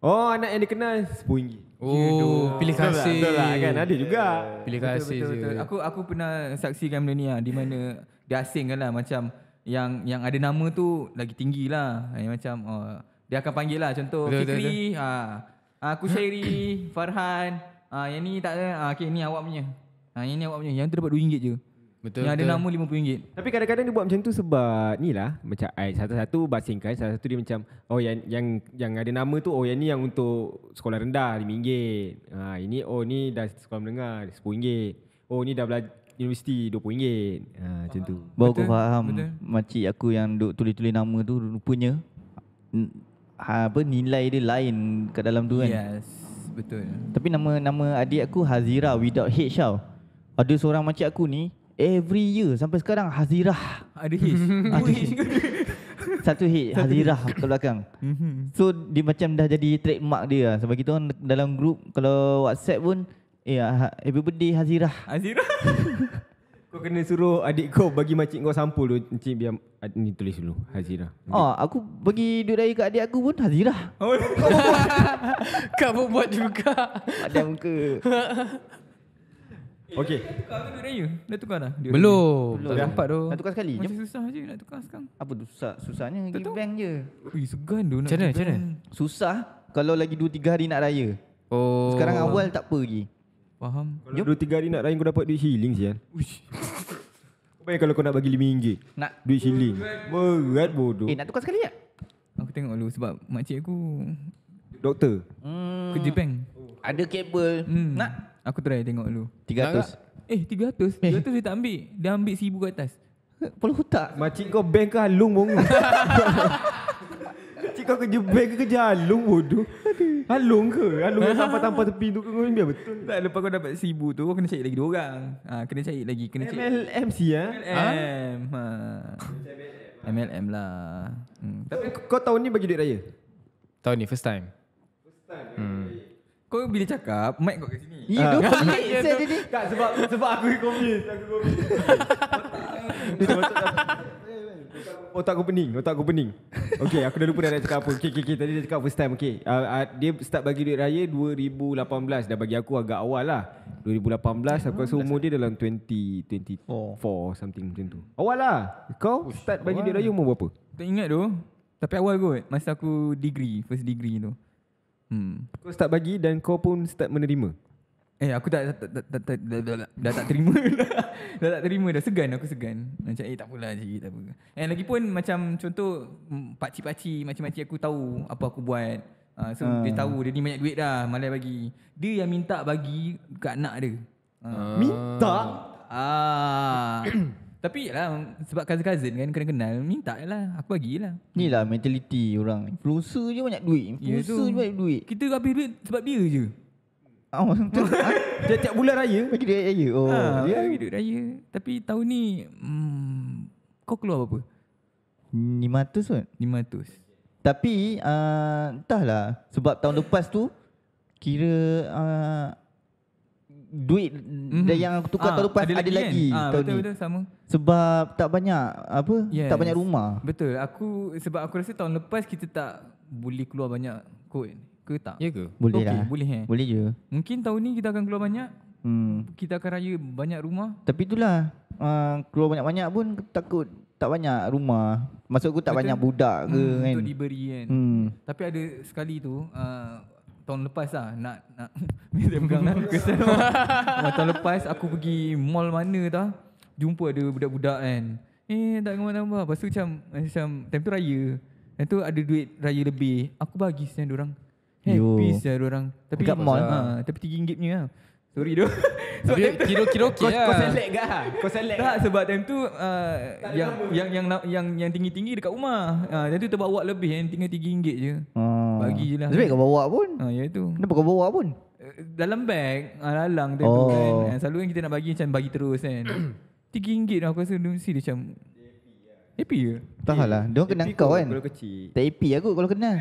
oh anak yang dia kenal RM10 oh Yaduh. pilih kasih betul, lah kan ada juga pilih kasih aku aku pernah saksikan benda ni ah, di mana dia asing kan lah macam yang yang ada nama tu lagi tinggi lah yang macam oh, dia akan panggil lah contoh betul, Fikri ha, aku Syairi Farhan ha, yang ni tak ada ha, okay, ni awak punya ha, yang ni awak punya yang tu dapat RM2 je Betul, yang betul. ada nama RM50. Tapi kadang-kadang dia buat macam tu sebab ni lah. Macam eh, satu-satu basingkan, satu-satu dia macam oh yang yang yang ada nama tu, oh yang ni yang untuk sekolah rendah RM5. Ha, ini oh ni dah sekolah menengah RM10. Oh ni dah belajar universiti RM20. Ha, macam tu. Baru aku faham betul. makcik aku yang duk tulis-tulis nama tu rupanya ha, apa nilai dia lain kat dalam tu kan. Yes. Betul. Tapi nama nama adik aku Hazira without H tau. Ada seorang makcik aku ni, Every year sampai sekarang Hazirah ada hit. Satu hit. Satu hit Hazirah ke belakang. Mm-hmm. so dia macam dah jadi trademark dia. Lah. Sebab kita orang dalam grup kalau WhatsApp pun ya eh, yeah, ha, happy birthday Hazirah. Hazirah. kau kena suruh adik kau bagi makcik kau sampul tu. Encik biar ad, ah, ni tulis dulu Hazirah. Oh, aku bagi duit raya kat adik aku pun Hazirah. Oh. kau pun buat juga. Adik muka. Eh, okay. Dah tukar ke raya? Dah tukar dah? Belum. Belum. Tak Belum. tu. Nak tukar sekali. Macam susah aje nak tukar sekarang. Apa tu susah? Susahnya pergi bank je. Ui, segan tu nak Cana, pergi bank. Susah kalau lagi 2-3 hari nak raya. Oh. Sekarang awal tak apa lagi. Faham. Kalau 2-3 hari nak raya kau dapat duit healing sian. Kau bayang kalau kau nak bagi RM5. Nak. Duit healing. Berat bodoh. Eh nak tukar sekali tak? Aku tengok dulu sebab makcik aku. Doktor. Hmm. Kerja bank. Ada kabel. Hmm. Nak? Aku try tengok dulu. 300. Tak, eh, 300. 300 eh. dia tak ambil. Dia ambil 1000 kat atas. Perlu hutak. Makcik kau bank ke halung bongu? Cik kau kerja bank ke kerja halung bodoh? Halung ke? Halung kau tanpa-tanpa tepi tu kau biar betul. Tak, lepas kau dapat 1000 tu kau kena cari lagi dua orang. Ha, kena cari lagi. Kena cari. MLM sih ya? MLM. Ha? ha. MLM lah. Hmm. Tapi kau tahun ni bagi duit raya? Tahun ni, first time kau bila cakap mic kau kat sini. Hidup ah. ni Tak sebab sebab aku ikut kopi, aku kopi. Otak aku pening, otak aku pening. Okay, aku dah lupa dah nak cakap apa. Okey, okey, okay. tadi dia cakap first time. Okay, Uh, uh, dia start bagi duit raya 2018 dah bagi aku agak awal lah. 2018 aku rasa umur dia dalam 20 24 something macam tu. Awal lah. Kau start bagi duit raya lah. umur berapa? Tak ingat tu. Tapi awal kot masa aku degree, first degree tu. Hmm. Kau start bagi dan kau pun start menerima. Eh aku tak dah, dah, dah, dah, dah, dah, dah tak terima dah. dah tak terima dah segan aku segan. Macam eh tak apalah je tak apa. Eh lagi pun macam contoh pak mm, cik pak cik macam macam aku tahu apa aku buat. Uh, so uh. dia ah. tahu dia ni banyak duit dah malas bagi. Dia yang minta bagi tak anak dia. Uh. Minta tapi lah sebab cousin-cousin kan kena kenal minta lah aku bagilah. Ni lah mentality orang. Influencer je banyak duit. Ya influencer je banyak duit. Kita habis duit sebab dia je. Ah oh, tu. Ah, tiap-tiap bulan raya bagi duit raya. Oh, ha, dia ya. bagi duit raya. Tapi tahun ni hmm, kau keluar apa? 500 kot. 500. Tapi uh, entahlah sebab tahun lepas tu kira uh, duit mm-hmm. dan yang tukar ah, tahun lepas ada lagi. Ada lagi kan? ah, tahun betul ni. betul sama. Sebab tak banyak apa? Yes. Tak banyak rumah. Betul. Aku sebab aku rasa tahun lepas kita tak boleh keluar banyak kot. Ke tak? Ya ke? Boleh okay, lah. Boleh eh. Boleh je. Mungkin tahun ni kita akan keluar banyak. Hmm. Kita akan raya banyak rumah. Tapi itulah. Uh, keluar banyak-banyak pun takut tak banyak rumah. Maksud aku tak betul. banyak budak ke hmm, kan. Untuk diberi kan. Hmm. Tapi ada sekali tu uh, tahun lepas lah nak nak minta pegang lah. Kesan tahun lepas aku pergi mall mana dah Jumpa ada budak-budak kan. Eh tak kena tambah. Lepas tu macam macam time tu raya. Time tu ada duit raya lebih. Aku bagi sen orang. Happy eh, sen lah orang. Tapi dekat ha, mall. Ha, tapi tinggi 3 Sorry tu. Sebab Tapi kira-kira okey Kau select ke? Kau select. Tak sebab time tu ah, yang, yang, yang yang tinggi-tinggi dekat rumah. Ha uh, tu terbawa lebih yang tinggi tinggi 3 je. Ah. Bagi jelah. Sebab kau bawa pun. Ha ya itu. Kenapa kau bawa pun? Eh, dalam beg alang-alang tu kan. Oh. Selalu kan kita nak bagi macam bagi terus kan. tinggi 3 lah aku rasa mesti dia macam Happy ke? Tak lah. Dia orang kenal kau kan? Tak happy aku kalau kenal.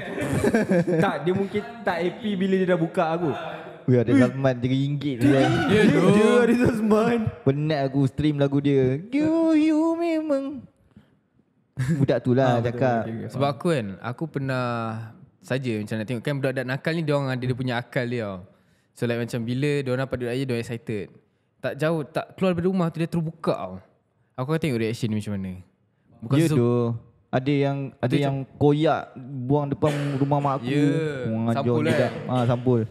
tak, dia mungkin tak happy bila dia dah buka aku. Weh ada Salman RM3 ni Ya ada Salman Penat aku stream lagu dia Do you memang Budak tu lah ah, cakap okay, okay. Sebab aku kan Aku pernah Saja macam nak tengok Kan budak-budak nakal ni Diorang ada dia punya akal dia tau So like macam bila Diorang dapat duit raya Diorang excited Tak jauh Tak keluar daripada rumah tu Dia terbuka tau Aku akan tengok reaction ni macam mana Bukan yeah, so, ada yang ada yang koyak buang depan rumah mak aku. Yeah. Ya, sampul dia. Kan? Ah, sampul.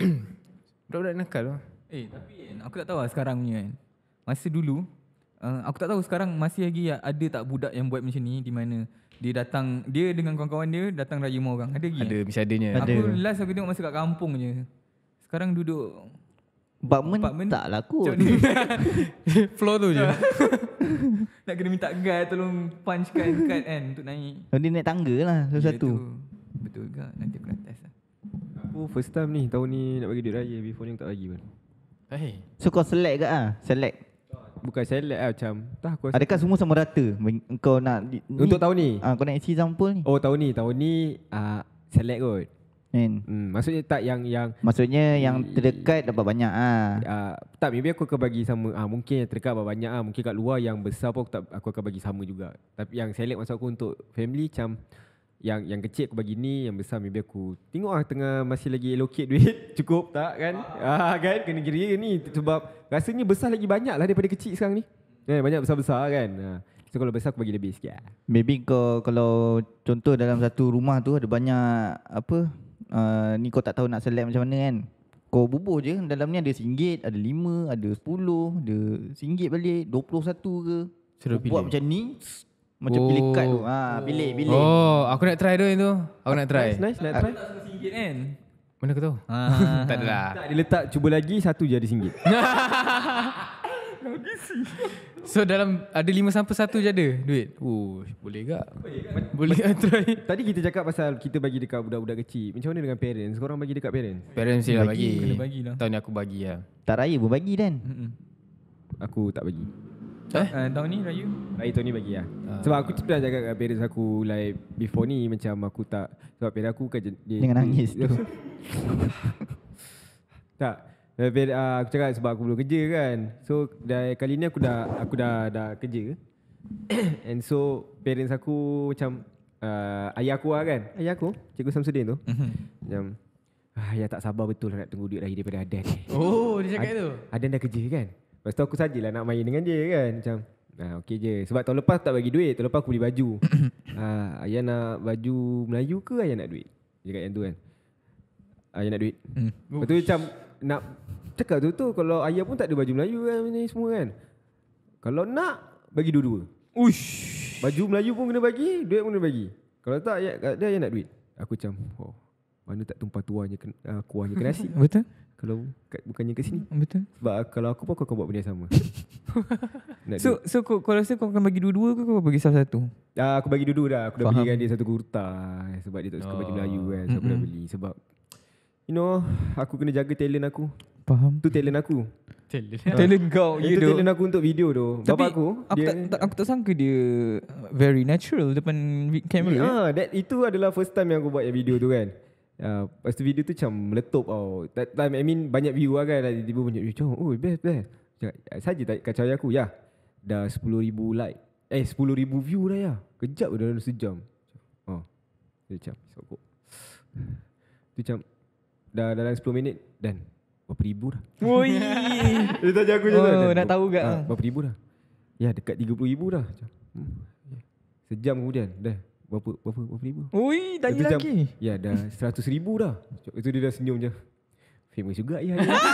Budak-budak nakal lah. Eh tapi aku tak tahu lah sekarang ni kan. Masa dulu, eh, aku tak tahu sekarang masih lagi ada tak budak yang buat macam ni di mana dia datang, dia dengan kawan-kawan dia datang raya rumah orang. Ada lagi? Ada, kan? mesti adanya. Aku ada. last aku tengok masa kat kampung je. Sekarang duduk Apartment, men, tak lah kot Floor tu je Nak kena minta guard Tolong punchkan kad kan Untuk naik Nanti naik tangga lah, Satu-satu ya, Betul ke Nanti aku aku first time ni tahun ni nak bagi duit raya before ni tak lagi pun. Hey. Eh. So kau select ke ah? Select. Bukan select lah macam tak aku Adakah semua sama rata Kau nak Untuk tahun ni Ah, Kau nak isi sampul ni Oh tahun ni Tahun ni ah Select kot And hmm, Maksudnya tak yang yang Maksudnya yang terdekat Dapat banyak ah. Uh, tak maybe aku akan bagi sama ah, Mungkin yang terdekat Dapat banyak ah. Mungkin kat luar Yang besar pun aku, tak, aku akan bagi sama juga Tapi yang select Maksud aku untuk family Macam yang yang kecil aku bagi ni yang besar maybe aku tengok lah tengah masih lagi allocate duit cukup tak kan ah, ah kan kena kiri ni sebab rasanya besar lagi banyak lah daripada kecil sekarang ni eh, banyak besar-besar kan ah. so kalau besar aku bagi lebih sikit lah. maybe kau kalau contoh dalam satu rumah tu ada banyak apa uh, ni kau tak tahu nak select macam mana kan kau bubuh je dalam ni ada singgit ada lima ada sepuluh ada singgit balik dua puluh satu ke Buat macam ni macam oh. pilih kad tu ha, oh. ah, Pilih, pilih Oh, aku nak try tu yang tu Aku nak try Nice, nice, nak try Tak sama kan Mana aku tahu ah. Tak ada lah Tak, dia letak cuba lagi Satu je ada singgit So dalam ada lima sampai satu je ada duit Oh, boleh tak? Boleh gak? Boleh try Tadi kita cakap pasal kita bagi dekat budak-budak kecil Macam mana dengan parents? Korang bagi dekat parents? Parents sila bagi, bagi. Kena bagi lah Tahun ni aku bagi lah Tak raya pun bagi kan? Aku tak bagi Eh? Uh, tahun ni raya? Raya tahun ni bagi lah. Uh, sebab aku tu dah cakap dengan parents aku like before ni macam aku tak sebab parents aku kan jen- dia dengan nangis tu. tak. Tapi uh, ah, aku cakap sebab aku belum kerja kan. So dari kali ni aku dah aku dah dah kerja. And so parents aku macam uh, ayah aku lah kan. Ayah aku, Cikgu Samsudin tu. Mhm. macam ah, ayah tak sabar betul nak tunggu duit lagi daripada Adan. Oh, dia cakap Ad, tu. Adan dah kerja kan? Lepas tu aku sajalah nak main dengan dia kan Macam nah, ah, okey je. Sebab tahun lepas tak bagi duit, tahun lepas aku beli baju. ha, ah, ayah nak baju Melayu ke ayah nak duit? Dia kata yang tu kan. Ayah nak duit. Hmm. Lepas macam nak cakap tu tu kalau ayah pun tak ada baju Melayu kan ni semua kan. Kalau nak bagi dua-dua. Uish. Baju Melayu pun kena bagi, duit pun kena bagi. Kalau tak ayah dia ayah nak duit. Aku macam oh. Mana tak tumpah tuanya uh, ah, kuahnya kena nasi. Betul. Kalau kat, bukannya kat sini. Betul. Sebab kalau aku pun aku akan buat benda yang sama. so dia. so kau, kau rasa kau akan bagi dua-dua ke kau bagi salah satu? Ah, aku bagi dua-dua dah. Aku dah Faham. belikan dia satu kurta. Sebab dia tak suka oh. baju Melayu oh, kan. So aku dah beli. Sebab you know aku kena jaga talent aku. Faham. Tu talent aku. Talent. Ah. talent kau. Itu talent aku untuk video tu. Bapak Tapi aku. Aku, dia, tak, aku tak sangka dia very natural depan camera. Ah, yeah, that, itu adalah first time yang aku buat yang video tu kan. Ah, lepas tu video tu macam meletup tau. Oh. That time, I mean banyak view lah kan. Tiba-tiba banyak view. Macam, oh best, best. Ah, saja tak kacau aku, ya. Dah 10,000 like. Eh, 10,000 view dah ya. Kejap dalam sejam. Oh. Dia macam, sokok. Tu macam, dah dalam 10 minit, dan berapa ribu dah. Woi. Dia tanya aku macam oh, Nak tahu gak? Ha, berapa ribu dah. Ya, dekat 30,000 dah. Macam, hmm. Ya. Sejam kemudian, dah berapa berapa berapa ribu? Ui, tadi lagi. Jam, ya, dah seratus ribu dah. Itu dia dah senyum je. Famous juga ya. ya.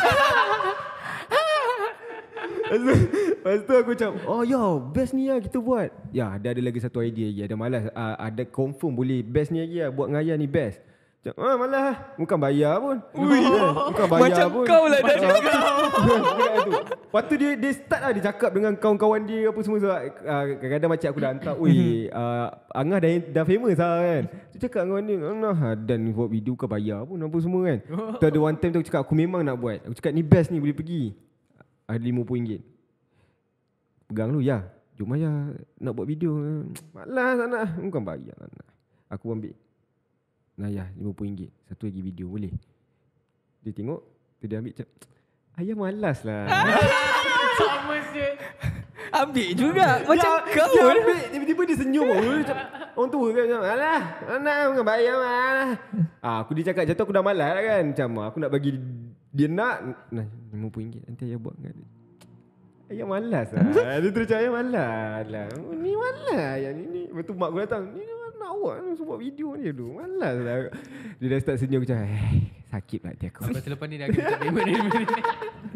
Lepas tu aku macam Oh yo Best ni lah kita buat Ya ada ada lagi satu idea lagi Ada malas uh, Ada confirm boleh Best ni lagi lah Buat ngaya ni best macam, ah, malas lah. Bukan bayar pun. Ui. Eh, bukan bayar Macam pun. Lah, macam kau lah dah cakap. Lepas tu dia, dia start lah dia cakap dengan kawan-kawan dia apa semua. Sebab ah, kadang-kadang macam aku dah hantar. Ui, uh, Angah dah, dah famous lah kan. Tu cakap dengan dia, nah, ah, dan buat video kau bayar pun apa semua kan. Tu ada one time tu aku cakap, aku memang nak buat. Aku cakap ni best ni boleh pergi. Ada RM50. Pegang lu, ya. Jom ayah nak buat video. Eh. Malas anak. Bukan bayar anak. Aku ambil. Ayah RM50 Satu lagi video boleh Dia tengok Dia ambil macam Ayah malas lah Sama je Ambil juga Macam ya, kau Dia lah. ambil Tiba-tiba dia senyum oh, Orang tua kan macam Alah Anak dengan bayar lah, Alah ah, Aku dia cakap Jatuh aku dah malas lah kan Macam ah, aku nak bagi Dia nak Nah RM50 Nanti ayah buat dengan Ayah malas lah Dia terus cakap ayah malas lah Ni malas ayah ni, ni. Lepas tu mak aku datang ni nak awak semua video ni dulu. Malas lah. Dia dah start senyum macam, eh, sakit lah hati aku. Lepas lepas ni dah kena tak payment ni.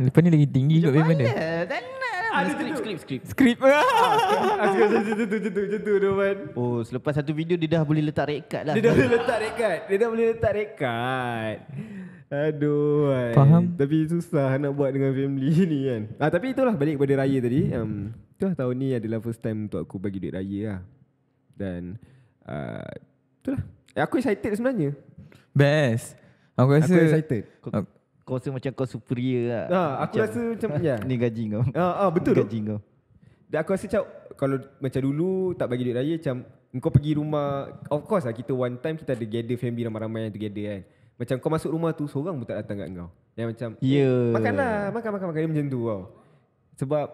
Lepas ni lagi tinggi kot payment dia. Tak nak lah. Ada skrip, skrip, skrip. Skrip. Aku rasa macam tu, macam tu, macam tu, Roman. Oh, selepas satu video dia dah boleh letak rekat lah. Dia dah boleh letak rekat. Dia dah boleh letak rekat. Aduh Faham ay. Tapi susah nak buat dengan family ni kan ah, Tapi itulah balik kepada raya tadi um, Itulah tahun ni adalah first time untuk aku bagi duit raya lah Dan Ah, itulah Aku excited sebenarnya Best Aku rasa Aku excited Kau, ah. kau rasa macam kau superior lah ha, Aku macam, rasa macam ya. Ni gaji kau ha, ha, Betul Gaji kau Dan aku rasa macam Kalau macam dulu Tak bagi duit raya Macam Kau pergi rumah Of course lah Kita one time Kita ada gather family ramai-ramai yang together kan Macam kau masuk rumah tu Seorang pun tak datang kat kau Yang macam yeah. Ya. Makanlah Makan-makan-makan Macam tu tau Sebab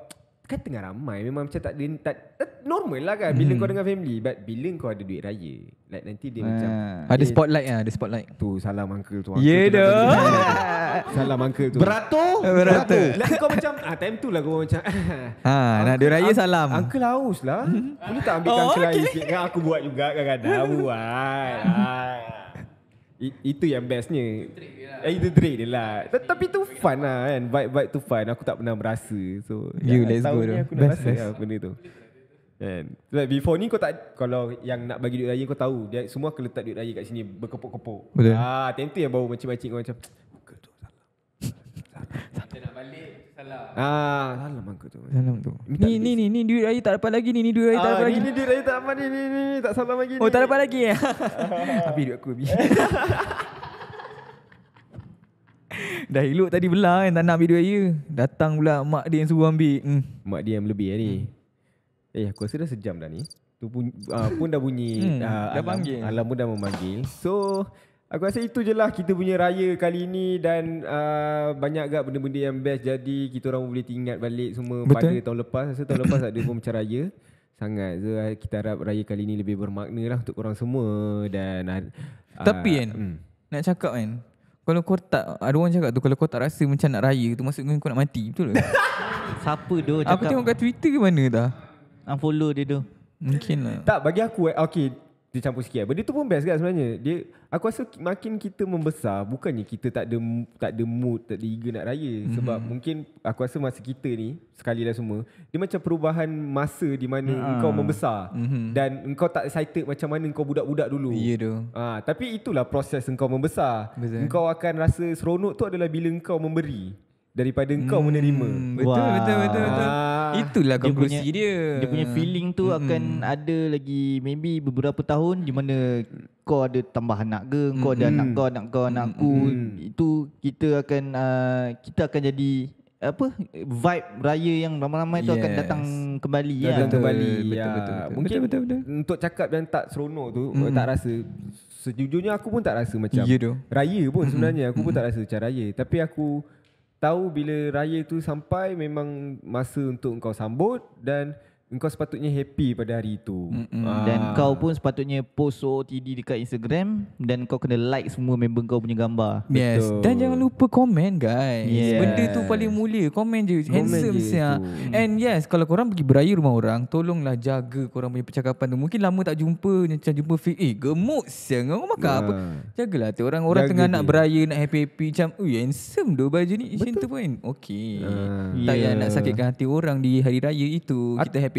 Kan tengah ramai Memang macam tak, tak eh, Normal lah kan Bila hmm. kau dengan family But bila kau ada duit raya Like nanti dia ah. macam Ada eh, spotlight lah Ada spotlight Tu salam uncle tu ya uncle Yeah dah Salam uncle tu Beratur Beratur Lagi kau macam ah, Time tu lah kau macam ha, ah, Nak duit raya salam Uncle haus lah Boleh tak ambil oh, uncle okay. raya sikit kan Aku buat juga kadang-kadang Buat ah, ah itu yang bestnya. trick lah. Eh, itu trick dia lah. Yeah. Tapi tu fun lah kan. Vibe-vibe tu fun. Aku tak pernah merasa. So, you, ya, let's go. Tahun best, lah benda tu. And, like before ni kau tak Kalau yang nak bagi duit raya kau tahu dia Semua akan letak duit raya kat sini Berkepuk-kepuk Haa ah, tentu yang bawa macam-macam Kau macam lah. Ah, salam aku tu. Salam tu. Ni ni ni ni duit raya tak dapat lagi ni ni duit raya ah, tak dapat lagi. Ni duit raya tak dapat ni ni ni tak salam lagi oh, ni. Oh, tak dapat lagi. Ya? Habis duit aku ni. Dah elok tadi belah kan tak nak ambil duit raya. Datang pula mak dia yang suruh ambil. Hmm. Mak dia yang lebih ni. Eh, aku rasa dah sejam dah ni. Tu pun, uh, pun dah bunyi hmm, uh, dah alam, panggil. alam pun dah memanggil. So, Aku rasa itu je lah kita punya raya kali ni dan uh, banyak agak benda-benda yang best jadi kita orang boleh ingat balik semua Betul. pada tahun lepas. Rasa tahun lepas ada pun macam raya. Sangat. So, uh, kita harap raya kali ni lebih bermakna lah untuk orang semua dan... Uh, Tapi kan, mm. nak cakap kan, kalau kau tak, ada orang cakap tu, kalau kau tak rasa macam nak raya tu, maksudnya kau nak mati. Betul tak? Siapa tu cakap? Aku tengok kat Twitter ke mana dah. Unfollow dia tu. Mungkin lah. Tak, bagi aku, eh, okay, Dicampur sikit kan. Benda tu pun best kan sebenarnya Dia Aku rasa makin kita membesar Bukannya kita tak ada Tak ada mood Tak ada eager nak raya mhm. Sebab mm-hmm. mungkin Aku rasa masa kita ni Sekali lah semua Dia macam perubahan masa Di mana ha. engkau membesar mm-hmm. Dan engkau tak excited Macam mana engkau budak-budak dulu Ya yeah, tu ha, Tapi itulah proses engkau membesar Betul. Engkau akan rasa seronok tu adalah Bila engkau memberi daripada hmm. kau menerima. Betul, Wah. betul, betul, betul. Itulah konklusi dia, dia. Dia punya feeling tu hmm. akan ada lagi maybe beberapa tahun di mana kau ada tambah anak ke, hmm. kau ada hmm. anak kau, anak kau, anak aku. Hmm. Itu kita akan uh, kita akan jadi apa vibe raya yang ramai-ramai tu yes. akan datang kembali ya datang kembali ya. betul betul, mungkin betul, betul, betul. untuk cakap yang tak seronok tu mm. tak rasa sejujurnya aku pun tak rasa macam yeah, raya pun mm. sebenarnya aku mm. pun hmm. tak rasa macam raya tapi aku tahu bila raya tu sampai memang masa untuk kau sambut dan Engkau sepatutnya happy pada hari itu mm-hmm. ah. Dan kau pun sepatutnya post OOTD dekat Instagram Dan kau kena like semua member kau punya gambar Yes Betul. Dan jangan lupa komen guys yes. Benda tu paling mulia Komen je comment Handsome je And yes Kalau korang pergi beraya rumah orang Tolonglah jaga korang punya percakapan tu Mungkin lama tak jumpa Macam jumpa fake Eh gemuk siang Kau makan yeah. apa ah. Jagalah tu Orang-orang jaga tengah dia. nak beraya Nak happy-happy Macam Ui, handsome tu baju ni Macam tu pun Okay ah. Tak yeah. nak ya. sakitkan hati orang Di hari raya itu Kita happy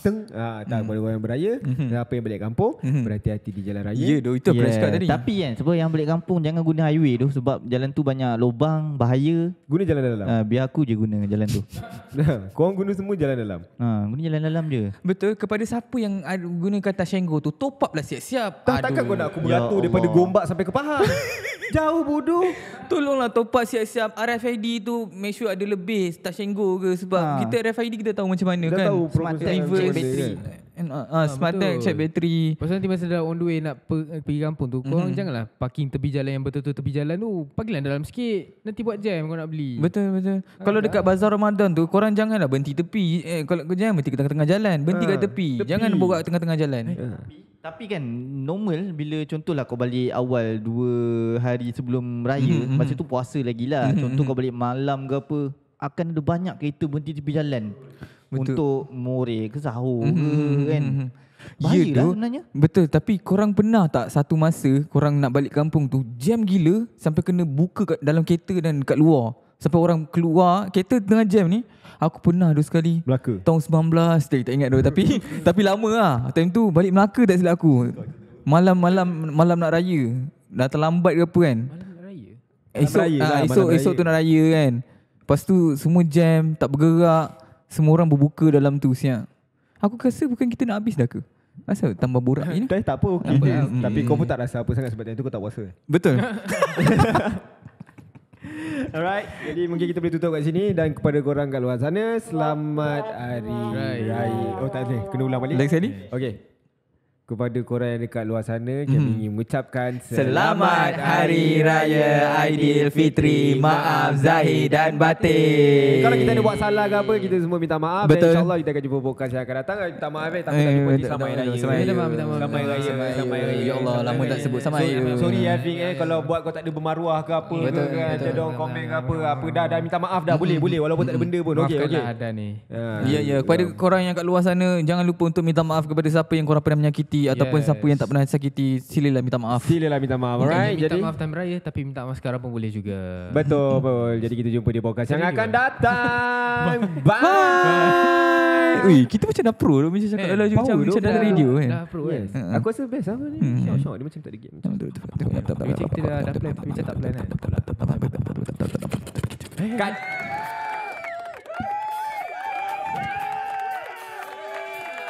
teng ah tak mm. boleh orang beraya mm-hmm. dan apa yang balik kampung mm-hmm. berhati-hati di jalan raya. Ya, yeah, itu yeah. aku tadi. Tapi kan sebab yang balik kampung jangan guna highway tu sebab jalan tu banyak lubang, bahaya. Guna jalan dalam. Ah, biar aku je guna jalan tu. Kau guna semua jalan dalam. Ha, ah, guna jalan dalam je. Betul kepada siapa yang guna kata Shengo tu top up lah siap-siap. Tak Aduh. takkan kau nak aku beratur ya daripada Gombak sampai ke Pahang. Jauh bodoh. Tolonglah top up siap-siap RFID tu make sure ada lebih tak Shengo ke sebab ha. kita RFID kita tahu macam mana Dah kan. Tahu, Smart driver battery. Kan? Uh, uh, ah, smart tag check battery Pasal nanti masa dah on the way Nak eh, pergi kampung tu mm-hmm. Korang mhm. janganlah Parking tepi jalan yang betul-betul Tepi jalan tu Pagilah dalam sikit Nanti buat jam kau nak beli Betul-betul ah, Kalau dekat bazar Ramadan tu Korang janganlah berhenti tepi eh, Kalau kau jangan berhenti Tengah-tengah jalan Berhenti ha, kat ah, tepi. tepi Jangan borak tengah-tengah jalan eh, tapi, tapi kan normal Bila contohlah kau balik awal Dua hari sebelum raya mm-hmm. Masa tu puasa lagi lah mm-hmm. Contoh mhm. kau balik malam ke apa Akan ada banyak kereta Berhenti tepi jalan Betul. Untuk mure ke sahur mm-hmm. Mhm, kan. Bahaya mhm, mhm. yeah, lah Betul. Tapi korang pernah tak satu masa korang nak balik kampung tu jam gila sampai kena buka kat dalam kereta dan kat luar. Sampai orang keluar kereta tengah jam ni. Aku pernah dua sekali. Melaka. Tahun 19. Tak, eh, tak ingat dah. tapi tapi lama lah. Time tu balik Melaka tak silap aku. Malam-malam malam nak raya. Dah terlambat ke apa kan. Malam nak raya? Esok, raya lah, ah, esok, esok raya. tu nak raya kan. Lepas tu semua jam, tak bergerak. Semua orang berbuka dalam tu siang. Aku rasa bukan kita nak habis dah ke? Rasa tambah borak ni. Tapi tak apa. Okay. Tak hmm, hmm. Tapi hmm. kau pun tak rasa apa sangat sebab tu kau tak puasa. Betul. Alright, jadi mungkin kita boleh tutup kat sini dan kepada korang kat luar sana, selamat hari raya. Oh tak boleh, kena ulang balik. Lagi sekali. Okay kepada korang yang dekat luar sana Jami mm. ingin mengucapkan Selamat, Selamat Hari Raya Aidilfitri Maaf Zahir dan Batin Kalau kita ada buat salah ke apa Kita semua minta maaf Betul. InsyaAllah kita akan jumpa podcast yang akan datang Minta maaf eh Takut tak jumpa di Selamat Raya Selamat Raya Selamat Raya Ya Allah lama tak sebut Selamat Raya Sorry Afing eh Kalau buat kau tak ada bermaruah ke apa Betul Ada kan, orang komen ke apa Apa dah dah minta maaf dah Boleh boleh Walaupun tak ada benda pun Maafkanlah okay, ada ni ah. Ya ya Kepada korang yang kat luar sana Jangan lupa untuk minta maaf kepada siapa yang korang pernah menyakiti ataupun siapa yang tak pernah sakiti silalah minta maaf. Silalah minta maaf. Alright. Minta jadi maaf time raya tapi minta maaf sekarang pun boleh juga. Betul, betul. Jadi kita jumpa di podcast yang akan datang. Bye. Bye. Bye. Ui, kita macam dah pro macam cakap eh, dalam macam, macam, macam dah, radio dah, kan. Dah pro kan. Yes. Uh-huh. Aku rasa best apa ni? macam Syok-syok dia macam tak ada game. Macam tu. Kita dah plan tapi macam tak plan kan. Cut.